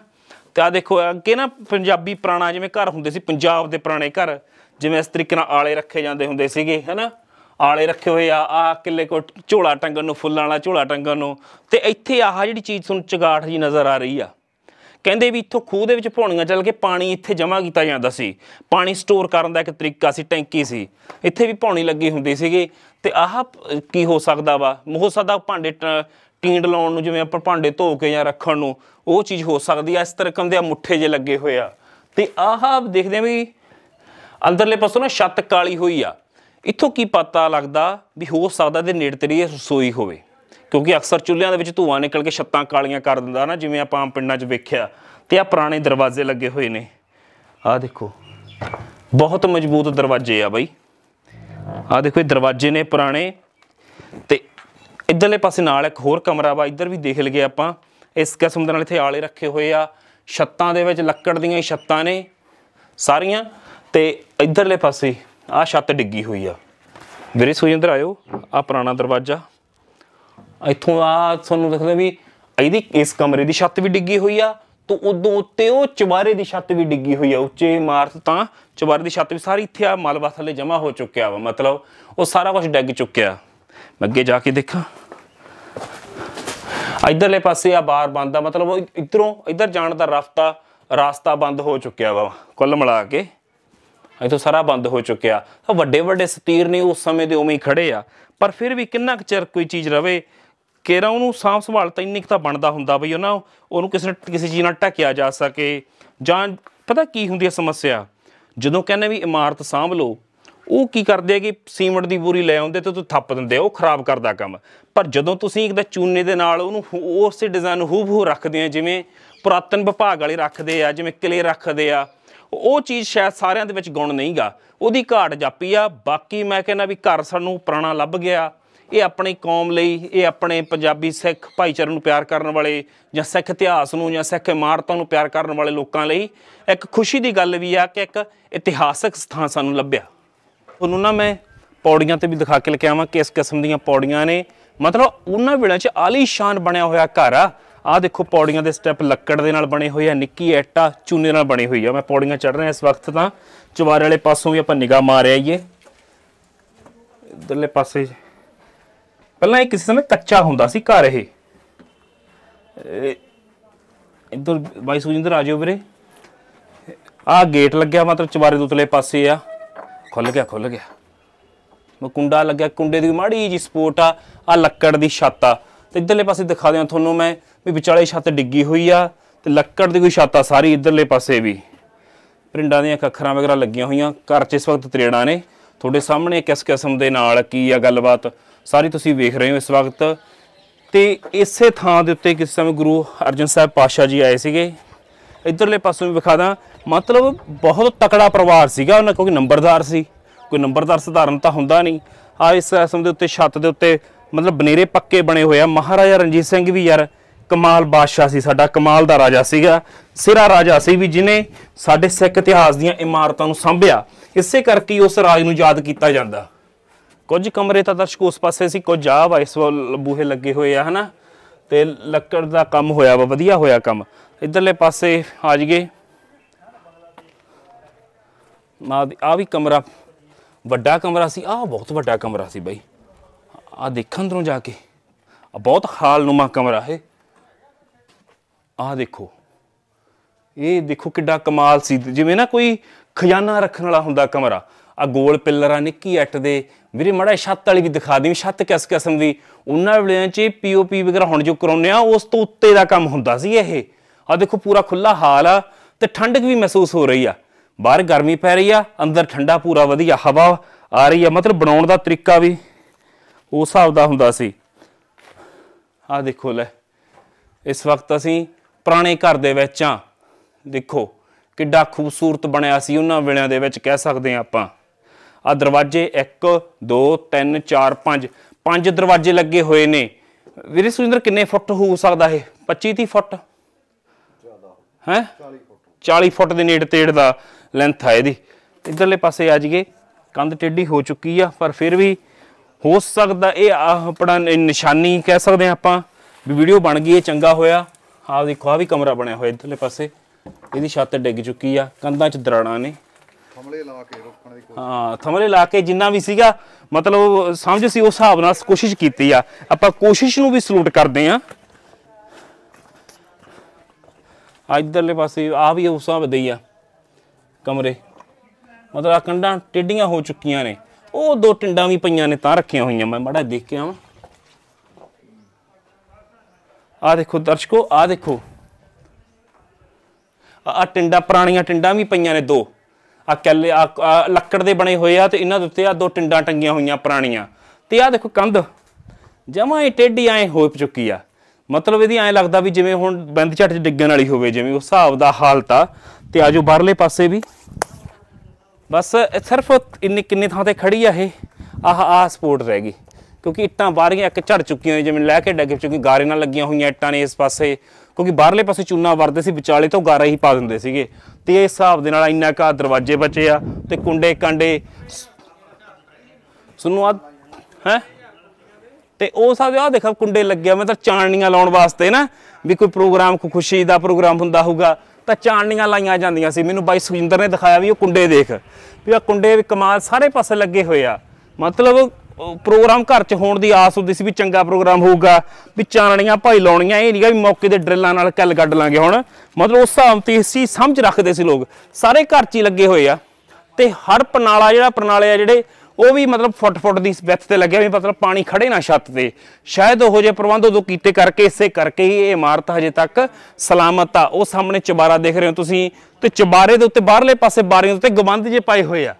ਤੇ ਆ ਦੇਖੋ ਕਿ ਨਾ ਪੰਜਾਬੀ ਪੁਰਾਣਾ ਜਿਵੇਂ ਘਰ ਹੁੰਦੇ ਸੀ ਪੰਜਾਬ ਦੇ ਪੁਰਾਣੇ ਘਰ ਜਿਵੇਂ ਇਸ ਤਰੀਕੇ ਨਾਲ ਆਲੇ ਰੱਖੇ ਜਾਂਦੇ ਹੁੰਦੇ ਸੀਗੇ ਹੈਨਾ ਆਲੇ ਰੱਖੇ ਹੋਏ ਆ ਆ ਕਿੱਲੇ ਕੋ ਝੋਲਾ ਟੰਗਣ ਨੂੰ ਫੁੱਲਾਂ ਵਾਲਾ ਝੋਲਾ ਟੰਗਣ ਨੂੰ ਤੇ ਇੱਥੇ ਆਹ ਜਿਹੜੀ ਚੀਜ਼ ਤੁਹਾਨੂੰ ਚਗਾਠ ਜੀ ਨਜ਼ਰ ਆ ਰਹੀ ਆ ਕਹਿੰਦੇ ਵੀ ਇੱਥੋਂ ਖੂਹ ਦੇ ਵਿੱਚ ਭੋਣੀਆਂ ਚੱਲ ਕੇ ਪਾਣੀ ਇੱਥੇ ਜਮ੍ਹਾਂ ਕੀਤਾ ਜਾਂਦਾ ਸੀ ਪਾਣੀ ਸਟੋਰ ਕਰਨ ਦਾ ਇੱਕ ਤਰੀਕਾ ਸੀ ਟੈਂਕੀ ਸੀ ਇੱਥੇ ਵੀ ਭੌਣੀ ਲੱਗੀ ਹੁੰਦੀ ਸੀਗੀ ਤੇ ਆਹ ਕੀ ਹੋ ਸਕਦਾ ਵਾ ਹੋ ਸਕਦਾ ਭਾਂਡੇ ਟੀਂਡ ਲਾਉਣ ਨੂੰ ਜਿਵੇਂ ਆਪਾਂ ਭਾਂਡੇ ਧੋ ਕੇ ਜਾਂ ਰੱਖਣ ਨੂੰ ਉਹ ਚੀਜ਼ ਹੋ ਸਕਦੀ ਆ ਇਸ ਤਰ੍ਹਾਂ ਦੇ ਆ ਮੁੱਠੇ ਜੇ ਲੱਗੇ ਹੋਏ ਆ ਤੇ ਆਹ ਦੇਖਦੇ ਆ ਵੀ ਅੰਦਰਲੇ ਪਾਸੋਂ ਨਾ ਛੱਤ ਕਾਲੀ ਹੋਈ ਆ ਇੱਥੋਂ ਕੀ ਪਤਾ ਲੱਗਦਾ ਵੀ ਹੋ ਸਕਦਾ ਦੇ ਨੇੜਤੇੜੀ ਰਸੋਈ ਹੋਵੇ ਕਿਉਂਕਿ ਅਕਸਰ ਚੁੱਲ੍ਹਿਆਂ ਦੇ ਵਿੱਚ ਧੂਆਂ ਨਿਕਲ ਕੇ ਛੱਤਾਂ ਕਾਲੀਆਂ ਕਰ ਦਿੰਦਾ ਨਾ ਜਿਵੇਂ ਆਪਾਂ ਆਮ ਪਿੰਡਾਂ 'ਚ ਵੇਖਿਆ ਤੇ ਆ ਪੁਰਾਣੇ ਦਰਵਾਜ਼ੇ ਲੱਗੇ ਹੋਏ ਨੇ ਆਹ ਦੇਖੋ ਬਹੁਤ ਮਜ਼ਬੂਤ ਦਰਵਾਜ਼ੇ ਆ ਬਾਈ ਆ ਦੇਖੋ ਇਹ ਦਰਵਾਜ਼ੇ ਨੇ ਪੁਰਾਣੇ ਤੇ ਇਧਰਲੇ ਪਾਸੇ ਨਾਲ ਇੱਕ ਹੋਰ ਕਮਰਾ ਵਾ ਇੱਧਰ ਵੀ ਦੇਖ ਲਗੇ ਆਪਾਂ ਇਸ ਕਿਸਮ ਦੇ ਨਾਲ ਇੱਥੇ ਆਲੇ ਰੱਖੇ ਹੋਏ ਆ ਛੱਤਾਂ ਦੇ ਵਿੱਚ ਲੱਕੜ ਦੀਆਂ ਛੱਤਾਂ ਨੇ ਸਾਰੀਆਂ ਤੇ ਇਧਰਲੇ ਪਾਸੇ ਆ ਛੱਤ ਡਿੱਗੀ ਹੋਈ ਆ ਵੀਰੇ ਸੁਜਿੰਦਰ ਆਇਓ ਆ ਪੁਰਾਣਾ ਦਰਵਾਜ਼ਾ ਇੱਥੋਂ ਆ ਤੁਹਾਨੂੰ ਦੇਖਦੇ ਵੀ ਇਹਦੀ ਇਸ ਕਮਰੇ ਦੀ ਛੱਤ ਵੀ ਡਿੱਗੀ ਹੋਈ ਆ ਤੋਂ ਉਦੋਂ ਉੱਤੇ ਉਹ ਚਵਾਰੇ ਦੀ ਛੱਤ ਵੀ ਡਿੱਗੀ ਹੋਈ ਆ ਉੱਚੇ ਇਮਾਰਤ ਤਾਂ ਚੁਬਾਰੇ ਦੀ ਛੱਤ ਵੀ ਸਾਰੀ ਇੱਥੇ ਆ ਮਲਬਾ ਥੱਲੇ ਜਮਾ ਹੋ ਚੁੱਕਿਆ ਵਾ ਮਤਲਬ ਉਹ ਸਾਰਾ ਕੁਝ ਡੱਗ ਚੁੱਕਿਆ ਮੈਂ ਅੱਗੇ ਜਾ ਕੇ ਦੇਖਾਂ ਇਧਰਲੇ ਪਾਸੇ ਆ ਬਾਰ ਬੰਦ ਆ ਮਤਲਬ ਇਧਰੋਂ ਇਧਰ ਜਾਣ ਦਾ ਰਸਤਾ ਰਾਸਤਾ ਬੰਦ ਹੋ ਚੁੱਕਿਆ ਵਾ ਕੁੱਲ ਮਿਲਾ ਕੇ ਇਥੋਂ ਸਾਰਾ ਬੰਦ ਹੋ ਚੁੱਕਿਆ ਤਾਂ ਵੱਡੇ ਵੱਡੇ ਸਤੀਰ ਨੇ ਉਸ ਸਮੇਂ ਦੇ ਉਵੇਂ ਹੀ ਖੜੇ ਆ ਪਰ ਫਿਰ ਵੀ ਕਿੰਨਾ ਕੁ ਚਿਰ ਕੋਈ ਚੀਜ਼ ਰਵੇ ਕੇਰਾ ਉਹਨੂੰ ਸਾਫ ਸੰਭਾਲ ਤਾਂ ਇੰਨੀ ਕੁ ਤਾਂ ਬਣਦਾ ਹੁੰਦਾ ਬਈ ਉਹਨਾਂ ਉਹਨੂੰ ਕਿਸੇ ਕਿਸੇ ਚੀਜ਼ ਨਾਲ ਟੱਕਿਆ ਜਾ ਸਕੇ ਜਾਂ ਪਤਾ ਕੀ ਹੁੰਦੀ ਹੈ ਸਮੱਸਿਆ ਜਦੋਂ ਕਹਿੰਦੇ ਵੀ ਇਮਾਰਤ ਸਾਂਭ ਲਓ ਉਹ ਕੀ ਕਰਦੇ ਆ ਕਿ ਸੀਮੈਂਟ ਦੀ ਬੋਰੀ ਲੈ ਆਉਂਦੇ ਤੇ ਤੂੰ ਥੱਪ ਦਿੰਦੇ ਆ ਉਹ ਖਰਾਬ ਕਰਦਾ ਕੰਮ ਪਰ ਜਦੋਂ ਤੁਸੀਂ ਇੱਕ ਦਾ ਚੂਨੇ ਦੇ ਨਾਲ ਉਹਨੂੰ ਉਸੇ ਡਿਜ਼ਾਈਨ ਹੂਬਹੂ ਰੱਖਦੇ ਆ ਜਿਵੇਂ ਪੁਰਾਤਨ ਵਿਭਾਗ ਵਾਲੇ ਰੱਖਦੇ ਆ ਜਿਵੇਂ ਕਲੇ ਰੱਖਦੇ ਆ ਉਹ ਚੀਜ਼ ਸ਼ਾਇਦ ਸਾਰਿਆਂ ਦੇ ਵਿੱਚ ਗੁਣ ਨਹੀਂਗਾ ਉਹਦੀ ਘਾਟ ਜਾਪੀ ਆ ਬਾਕੀ ਮੈਂ ਕਹਿੰਦਾ ਵੀ ਘਰ ਸਾਨੂੰ ਪੁਰਾਣਾ ਲੱਭ ਗਿਆ ਇਹ ਆਪਣੀ ਕੌਮ ਲਈ ਇਹ ਆਪਣੇ ਪੰਜਾਬੀ ਸਿੱਖ ਭਾਈਚਾਰੇ ਨੂੰ ਪਿਆਰ ਕਰਨ ਵਾਲੇ ਜਾਂ ਸਿੱਖ ਇਤਿਹਾਸ ਨੂੰ ਜਾਂ ਸਿੱਖ ਇਮਾਰਤਾਂ ਨੂੰ ਪਿਆਰ ਕਰਨ ਵਾਲੇ ਲੋਕਾਂ ਲਈ ਇੱਕ ਖੁਸ਼ੀ ਦੀ ਗੱਲ ਵੀ ਆ ਕਿ ਇੱਕ ਇਤਿਹਾਸਕ ਸਥਾਨ ਸਾਨੂੰ ਲੱਭਿਆ ਤੁਹਾਨੂੰ ਨਾ ਮੈਂ ਪੌੜੀਆਂ ਤੇ ਵੀ ਦਿਖਾ ਕੇ ਲੈ ਕੇ ਆਵਾਂ ਕਿਸ ਕਿਸਮ ਦੀਆਂ ਪੌੜੀਆਂ ਨੇ ਮਤਲਬ ਉਹਨਾਂ ਵੇਲੇ 'ਚ ਆਲੀਸ਼ਾਨ ਬਣਿਆ ਹੋਇਆ ਘਰ ਆ ਆ ਦੇਖੋ ਪੌੜੀਆਂ ਦੇ ਸਟੈਪ ਲੱਕੜ ਦੇ ਨਾਲ ਬਣੇ ਹੋਏ ਆ ਨਿੱਕੀ ਐਟਾ ਚੂਨੇ ਨਾਲ ਬਣੀ ਹੋਈ ਆ ਮੈਂ ਪੌੜੀਆਂ ਚੜ ਰਿਹਾ ਇਸ ਵਕਤ ਤਾਂ ਚੁਬਾਰੇ ਵਾਲੇ ਪਾਸੋਂ ਵੀ ਆਪਾਂ ਨਿਗਾਹ ਮਾਰਿਆ ਈਏ ਇਧਰਲੇ ਪਾਸੇ ਪਹਿਲਾਂ ਇਹ ਕਿਸੇ ਸਮੇਂ ਕੱਚਾ ਹੁੰਦਾ ਸੀ ਘਰ ਇਹ ਇਧਰ ਬਾਈ ਸੁਜਿੰਦਰ ਆ ਜਿਓ ਵੀਰੇ ਆ ਗੇਟ ਲੱਗਿਆ ਮਤਲਬ ਚਵਾਰੇ ਦੇ ਉਤਲੇ ਪਾਸੇ ਆ ਖੁੱਲ ਗਿਆ ਖੁੱਲ ਗਿਆ ਮੈਂ ਕੁੰਡਾ ਲੱਗਿਆ ਕੁੰਡੇ ਦੀ ਮਾੜੀ ਜੀ ਸਪੋਰਟ ਆ ਆ ਲੱਕੜ ਦੀ ਛੱਤ ਆ ਤੇ ਇਧਰਲੇ ਪਾਸੇ ਦਿਖਾ ਦਿਆਂ ਤੁਹਾਨੂੰ ਮੈਂ ਵੀ ਵਿਚਾਲੇ ਛੱਤ ਡਿੱਗੀ ਹੋਈ ਆ ਤੇ ਲੱਕੜ ਦੀ ਕੋਈ ਛੱਤ ਆ ਸਾਰੀ ਇਧਰਲੇ ਪਾਸੇ ਵੀ ਪ੍ਰਿੰਡਾਂ ਦੀਆਂ ਕੱਖਰਾਂ ਵਗੈਰਾ ਲੱਗੀਆਂ ਹੋਈਆਂ ਘਰ 'ਚ ਇਸ ਵਕਤ ਤਰੇੜਾਂ ਨੇ ਤੁਹਾਡੇ ਸਾਹਮਣੇ ਕਿਸ ਕਿਸਮ ਦੇ ਨਾਲ ਕੀ ਆ ਗੱਲਬਾਤ ਸਾਰੀ ਤੁਸੀਂ ਵੇਖ ਰਹੇ ਹੋ ਇਸ ਵਕਤ ਤੇ ਇਸੇ ਥਾਂ ਦੇ ਉੱਤੇ ਕਿਸੇ ਸਮੇਂ ਗੁਰੂ ਅਰਜਨ ਸਾਹਿਬ ਪਾਸ਼ਾ ਜੀ ਆਏ ਸੀਗੇ ਇਧਰਲੇ ਪਾਸੋਂ ਵੀ ਵਿਖਾ ਦਾਂ ਮਤਲਬ ਬਹੁਤ ਤਕੜਾ ਪਰਿਵਾਰ ਸੀਗਾ ਉਹਨਾਂ ਕਿਉਂਕਿ ਨੰਬਰਦਾਰ ਸੀ ਕੋਈ ਨੰਬਰਦਾਰ ਸਧਾਰਨ ਤਾਂ ਹੁੰਦਾ ਨਹੀਂ ਆ ਇਸ ਕਿਸਮ ਦੇ ਉੱਤੇ ਛੱਤ ਦੇ ਉੱਤੇ ਮਤਲਬ ਬਨੇਰੇ ਪੱਕੇ ਬਣੇ ਹੋਏ ਆ ਮਹਾਰਾਜਾ ਰਣਜੀਤ ਸਿੰਘ ਵੀ ਯਾਰ ਕਮਾਲ ਬਾਦਸ਼ਾਹ ਸੀ ਸਾਡਾ ਕਮਾਲ ਦਾ ਰਾਜਾ ਸੀਗਾ ਸਿਰਾ ਰਾਜਾ ਸੀ ਵੀ ਜਿਨੇ ਸਾਡੇ ਸਿੱਖ ਇਤਿਹਾਸ ਦੀਆਂ ਇਮਾਰਤਾਂ ਨੂੰ ਸੰਭਿਆ ਇਸੇ ਕਰਕੇ ਉਸ ਰਾਜ ਨੂੰ ਯਾਦ ਕੀਤਾ ਜਾਂਦਾ ਕੁਝ ਕਮਰੇ ਤਾਂ ਦਰਸ਼ਕ ਉਸ ਪਾਸੇ ਸੀ ਕੁਝ ਆ ਵਾਇਸ ਬੂਹੇ ਲੱਗੇ ਹੋਏ ਆ ਹਨਾ ਤੇ ਲੱਕੜ ਦਾ ਕੰਮ ਹੋਇਆ ਵਾ ਵਧੀਆ ਹੋਇਆ ਕੰਮ ਇਧਰਲੇ ਪਾਸੇ ਆ ਜਗੇ ਆ ਵੀ ਕਮਰਾ ਵੱਡਾ ਕਮਰਾ ਸੀ ਆ ਬਹੁਤ ਵੱਡਾ ਕਮਰਾ ਸੀ ਬਾਈ ਆ ਦੇਖਣ ਤੋਂ ਜਾ ਕੇ ਆ ਬਹੁਤ ਹਾਲਨੁਮਾ ਕਮਰਾ ਹੈ ਆ ਦੇਖੋ ਇਹ ਦੇਖੋ ਕਿੱਡਾ ਕਮਾਲ ਸੀ ਜਿਵੇਂ ਨਾ ਕੋਈ ਖਜ਼ਾਨਾ ਰੱਖਣ ਵਾਲਾ ਹੁੰਦਾ ਕਮਰਾ ਆ ਗੋਲ ਪਿੱਲਰਾਂ ਨੇ ਨਿੱਕੀ ਐਟ ਦੇ ਵੀਰੇ ਮੜਾ ਛੱਤ ਵਾਲੀ ਵੀ ਦਿਖਾ ਦਿਓ ਛੱਤ ਕਿਸ ਕਿਸਮ ਦੀ ਉਹਨਾਂ ਵੇਲੇ 'ਚ ਪੀਓਪੀ ਵਗੈਰਾ ਹੁਣ ਜੋ ਕਰਾਉਂਦੇ ਆ ਉਸ ਤੋਂ ਉੱਤੇ ਦਾ ਕੰਮ ਹੁੰਦਾ ਸੀ ਇਹ ਆ ਦੇਖੋ ਪੂਰਾ ਖੁੱਲਾ ਹਾਲ ਆ ਤੇ ਠੰਡਕ ਵੀ ਮਹਿਸੂਸ ਹੋ ਰਹੀ ਆ ਬਾਹਰ ਗਰਮੀ ਪੈ ਰਹੀ ਆ ਅੰਦਰ ਠੰਡਾ ਪੂਰਾ ਵਧੀਆ ਹਵਾ ਆ ਰਹੀ ਆ ਮਤਲਬ ਬਣਾਉਣ ਦਾ ਤਰੀਕਾ ਵੀ ਉਸ ਹਿਸਾਬ ਦਾ ਹੁੰਦਾ ਸੀ ਆ ਦੇਖੋ ਲੈ ਇਸ ਵਕਤ ਅਸੀਂ ਪੁਰਾਣੇ ਘਰ ਦੇ ਵਿੱਚ ਆ ਦੇਖੋ ਕਿੱਡਾ ਖੂਬਸੂਰਤ ਬਣਿਆ ਸੀ ਉਹਨਾਂ ਵੇਲਿਆਂ ਦੇ ਵਿੱਚ ਕਹਿ ਸਕਦੇ ਆ ਆਪਾਂ ਆ ਦਰਵਾਜ਼ੇ 1 2 3 4 5 ਪੰਜ ਦਰਵਾਜ਼ੇ ਲੱਗੇ ਹੋਏ ਨੇ ਵੀਰੇ ਸੁਜਿੰਦਰ ਕਿੰਨੇ ਫੁੱਟ ਹੋ ਸਕਦਾ ਇਹ 25 30 ਫੁੱਟ ਜ਼ਿਆਦਾ ਹੈ 40 ਫੁੱਟ 40 ਫੁੱਟ ਦੇ ਨੇੜੇ ਤੇੜ ਦਾ ਲੈਂਥ ਆ ਇਹਦੀ ਇਧਰਲੇ ਪਾਸੇ ਆ ਜੀਏ ਕੰਧ ਟੇਢੀ ਹੋ ਚੁੱਕੀ ਆ ਪਰ ਫਿਰ ਵੀ ਹੋ ਸਕਦਾ ਇਹ ਆਪਣਾ ਨਿਸ਼ਾਨੀ ਕਹਿ ਸਕਦੇ ਆ ਆਪਾਂ ਵੀ ਵੀਡੀਓ ਬਣ ਗਈ ਇਹ ਚੰਗਾ ਹੋਇਆ ਆਹ ਦੇਖੋ ਆ ਵੀ ਕਮਰਾ ਬਣਿਆ ਹੋਇਆ ਇਧਰਲੇ ਪਾਸੇ ਇਹਦੀ ਛੱਤ ਡਿੱਗ ਚੁੱਕੀ ਆ ਕੰਧਾਂ 'ਚ ਦਰਾੜਾਂ ਨੇ ਥਮਲੇ ਲਾ ਕੇ ਰੋਕਣ ਦੀ ਕੋਸ਼ਿਸ਼ ਹਾਂ ਥਮਲੇ ਲਾ ਕੇ ਜਿੰਨਾ ਵੀ ਸੀਗਾ ਮਤਲਬ ਸਮਝ ਸੀ ਉਸ ਹਿਸਾਬ ਨਾਲ ਕੋਸ਼ਿਸ਼ ਕੀਤੀ ਆ ਆਪਾਂ ਕੋਸ਼ਿਸ਼ ਨੂੰ ਵੀ ਸਲੂਟ ਕਰਦੇ ਆ ਇਧਰਲੇ ਪਾਸੇ ਆ ਵੀ ਉਸ ਹਿਸਾਬ ਦੇ ਆ ਕਮਰੇ ਮਤਲਬ ਆ ਕੰਡਾਂ ਟੇਡੀਆਂ ਹੋ ਚੁੱਕੀਆਂ ਨੇ ਉਹ ਦੋ ਟਿੰਡਾਂ ਵੀ ਪਈਆਂ ਨੇ ਤਾਂ ਰੱਖੀਆਂ ਹੋਈਆਂ ਮੈਂ ਮੜਾ ਦੇਖ ਕੇ ਆਵਾਂ ਆ ਦੇਖੋ ਦਰਸ਼ਕੋ ਆ ਦੇਖੋ ਆ ਟਿੰਡਾ ਪੁਰਾਣੀਆਂ ਟਿੰਡਾਂ ਵੀ ਪਈਆਂ ਨੇ ਦੋ ਆ ਕੱਲੇ ਆ ਲੱਕੜ ਦੇ ਬਣੇ ਹੋਏ ਆ ਤੇ ਇਹਨਾਂ ਦੇ ਉੱਤੇ ਆ ਦੋ ਟਿੰਡਾਂ ਟੰਗੀਆਂ ਹੋਈਆਂ ਪੁਰਾਣੀਆਂ ਤੇ ਆ ਦੇਖੋ ਕੰਧ ਜਮਾ ਹੀ ਟੇਢੀ ਐ ਹੋ ਚੁੱਕੀ ਆ ਮਤਲਬ ਇਹਦੀ ਐ ਲੱਗਦਾ ਵੀ ਜਿਵੇਂ ਹੁਣ ਬੰਦ ਚ ਡਿੱਗਣ ਵਾਲੀ ਹੋਵੇ ਜਿਵੇਂ ਉਸ ਹਾਵ ਦਾ ਹਾਲਤ ਆ ਤੇ ਆਜੋ ਬਾਹਰਲੇ ਪਾਸੇ ਵੀ ਬਸ ਸਿਰਫ ਇੰਨੇ ਕਿੰਨੇ ਥਾਂ ਤੇ ਖੜੀ ਆ ਇਹ ਆਹ ਆ ਸਪੋਰਟ ਰਹਿ ਗਈ ਕਿਉਂਕਿ ਇੱਟਾਂ ਬਾਹਰੀਆਂ ਇੱਕ ਝੜ ਚੁੱਕੀਆਂ ਜਿਵੇਂ ਲੈ ਕੇ ਡੱਗ ਚੁੱਕੀ ਗਾਰੇ ਨਾਲ ਲੱਗੀਆਂ ਹੋਈਆਂ ਇੱਟਾਂ ਨੇ ਇਸ ਪਾਸੇ ਕਿਉਂਕਿ ਬਾਹਰਲੇ ਪਾਸੇ ਚੂਨਾ ਵਰਦੇ ਸੀ ਵਿਚਾਲੇ ਤੋਂ ਗਾਰਾ ਹੀ ਪਾ ਦਿੰਦੇ ਸੀਗੇ ਤੇ ਇਸ ਹਿਸਾਬ ਦੇ ਨਾਲ ਇੰਨਾ ਕਾ ਦਰਵਾਜ਼ੇ ਬਚੇ ਆ ਤੇ ਕੁੰਡੇ ਕਾਂਡੇ ਸੁਣੋ ਆ ਹੈ ਤੇ ਉਹ ਦੇ ਆ ਦੇਖਾ ਕੁੰਡੇ ਲੱਗਿਆ ਮੈਂ ਤਾਂ ਚਾਣਨੀਆਂ ਲਾਉਣ ਵਾਸਤੇ ਨਾ ਵੀ ਕੋਈ ਪ੍ਰੋਗਰਾਮ ਕੋ ਖੁਸ਼ੀ ਦਾ ਪ੍ਰੋਗਰਾਮ ਹੁੰਦਾ ਹੋਊਗਾ ਤਾਂ ਚਾਣਨੀਆਂ ਲਾਈਆਂ ਜਾਂਦੀਆਂ ਸੀ ਮੈਨੂੰ ਬਾਈ ਸੁਜਿੰਦਰ ਨੇ ਦਿਖਾਇਆ ਵੀ ਉਹ ਕੁੰਡੇ ਦੇਖ ਵੀ ਆ ਕੁੰਡੇ ਵੀ ਕਮਾਲ ਸਾਰੇ ਪਾਸੇ ਲੱਗੇ ਹੋਏ ਆ ਮਤਲਬ ਪ੍ਰੋਗਰਾਮ ਘਰ 'ਚ ਹੋਣ ਦੀ ਆਸ ਹੁੰਦੀ ਸੀ ਵੀ ਚੰਗਾ ਪ੍ਰੋਗਰਾਮ ਹੋਊਗਾ ਵੀ ਚਾਨਣੀਆਂ ਭਾਈ ਲਾਉਣੀਆਂ ਇਹ ਨਹੀਂਗਾ ਵੀ ਮੌਕੇ ਦੇ ਡਰਿੱਲਾਂ ਨਾਲ ਕੱਲ ਗੱਡ ਲਾਂਗੇ ਹੁਣ ਮਤਲਬ ਉਸ ਹਿਸਾਬ ਤੇ ਸੀ ਸਮਝ ਰੱਖਦੇ ਸੀ ਲੋਕ ਸਾਰੇ ਘਰ 'ਚ ਹੀ ਲੱਗੇ ਹੋਏ ਆ ਤੇ ਹਰ ਪਨਾਲਾ ਜਿਹੜਾ ਪਨਾਲੇ ਆ ਜਿਹੜੇ ਉਹ ਵੀ ਮਤਲਬ ਫੁੱਟ ਫੁੱਟ ਦੀ ਵਿੱਥ ਤੇ ਲੱਗਿਆ ਵੀ ਮਤਲਬ ਪਾਣੀ ਖੜੇ ਨਾ ਛੱਤ ਤੇ ਸ਼ਾਇਦ ਉਹ ਜੇ ਪ੍ਰਬੰਧ ਉਦੋਂ ਕੀਤੇ ਕਰਕੇ ਇਸੇ ਕਰਕੇ ਹੀ ਇਹ ਇਮਾਰਤ ਹਜੇ ਤੱਕ ਸਲਾਮਤ ਆ ਉਹ ਸਾਹਮਣੇ ਚਬਾਰਾ ਦੇਖ ਰਹੇ ਹੋ ਤੁਸੀਂ ਤੇ ਚਬਾਰੇ ਦੇ ਉੱਤੇ ਬਾਹਰਲੇ ਪਾਸੇ ਬਾਰੀਆਂ ਉੱਤੇ ਗਵੰਦ ਜੇ ਪਾਏ ਹੋਏ ਆ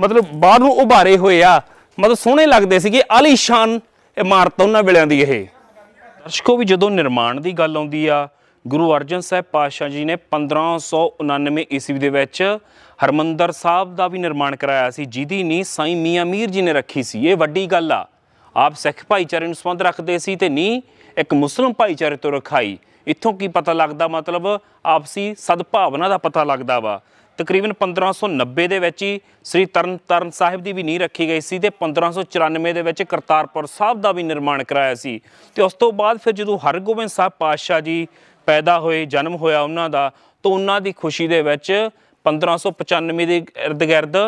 ਮਤਲਬ ਬਾਹਰ ਨੂੰ ਉਭਾਰੇ ਹੋਏ ਆ ਮਤਲਬ ਸੋਹਣੇ ਲੱਗਦੇ ਸੀਗੇ ਆਲੀਸ਼ਾਨ ਇਮਾਰਤ ਉਹਨਾਂ ਵੇਲਿਆਂ ਦੀ ਇਹ ਦਰਸ਼ਕੋ ਵੀ ਜਦੋਂ ਨਿਰਮਾਣ ਦੀ ਗੱਲ ਆਉਂਦੀ ਆ ਗੁਰੂ ਅਰਜਨ ਸਾਹਿਬ ਪਾਤਸ਼ਾਹ ਜੀ ਨੇ 1599 ਈਸਵੀ ਦੇ ਵਿੱਚ ਹਰਮੰਦਰ ਸਾਹਿਬ ਦਾ ਵੀ ਨਿਰਮਾਣ ਕਰਾਇਆ ਸੀ ਜਿਹਦੀ ਨੀ ਸਾਈ ਮੀਆਂ ਮੀਰ ਜੀ ਨੇ ਰੱਖੀ ਸੀ ਇਹ ਵੱਡੀ ਗੱਲ ਆ ਆਪ ਸਿੱਖ ਭਾਈਚਾਰੇ ਨੂੰ ਸੰਬੰਧ ਰੱਖਦੇ ਸੀ ਤੇ ਨੀ ਇੱਕ ਮੁਸਲਮ ਭਾਈਚਾਰੇ ਤੋਂ ਰਖਾਈ ਇੱਥੋਂ ਕੀ ਪਤਾ ਲੱਗਦਾ ਮਤਲਬ ਆਪਸੀ ਸਦਭਾਵਨਾ ਦਾ ਪਤਾ ਲੱਗਦਾ ਵਾ ਤਕਰੀਬਨ 1590 ਦੇ ਵਿੱਚ ਹੀ ਸ੍ਰੀ ਤਰਨ ਤਰਨ ਸਾਹਿਬ ਦੀ ਵੀ ਨੀਂਹ ਰੱਖੀ ਗਈ ਸੀ ਤੇ 1594 ਦੇ ਵਿੱਚ ਕਰਤਾਰਪੁਰ ਸਾਹਿਬ ਦਾ ਵੀ ਨਿਰਮਾਣ ਕਰਾਇਆ ਸੀ ਤੇ ਉਸ ਤੋਂ ਬਾਅਦ ਫਿਰ ਜਦੋਂ ਹਰਗੋਬਿੰਦ ਸਾਹਿਬ ਪਾਤਸ਼ਾਹ ਜੀ ਪੈਦਾ ਹੋਏ ਜਨਮ ਹੋਇਆ ਉਹਨਾਂ ਦਾ ਤਾਂ ਉਹਨਾਂ ਦੀ ਖੁਸ਼ੀ ਦੇ ਵਿੱਚ 1595 ਦੇ ird gird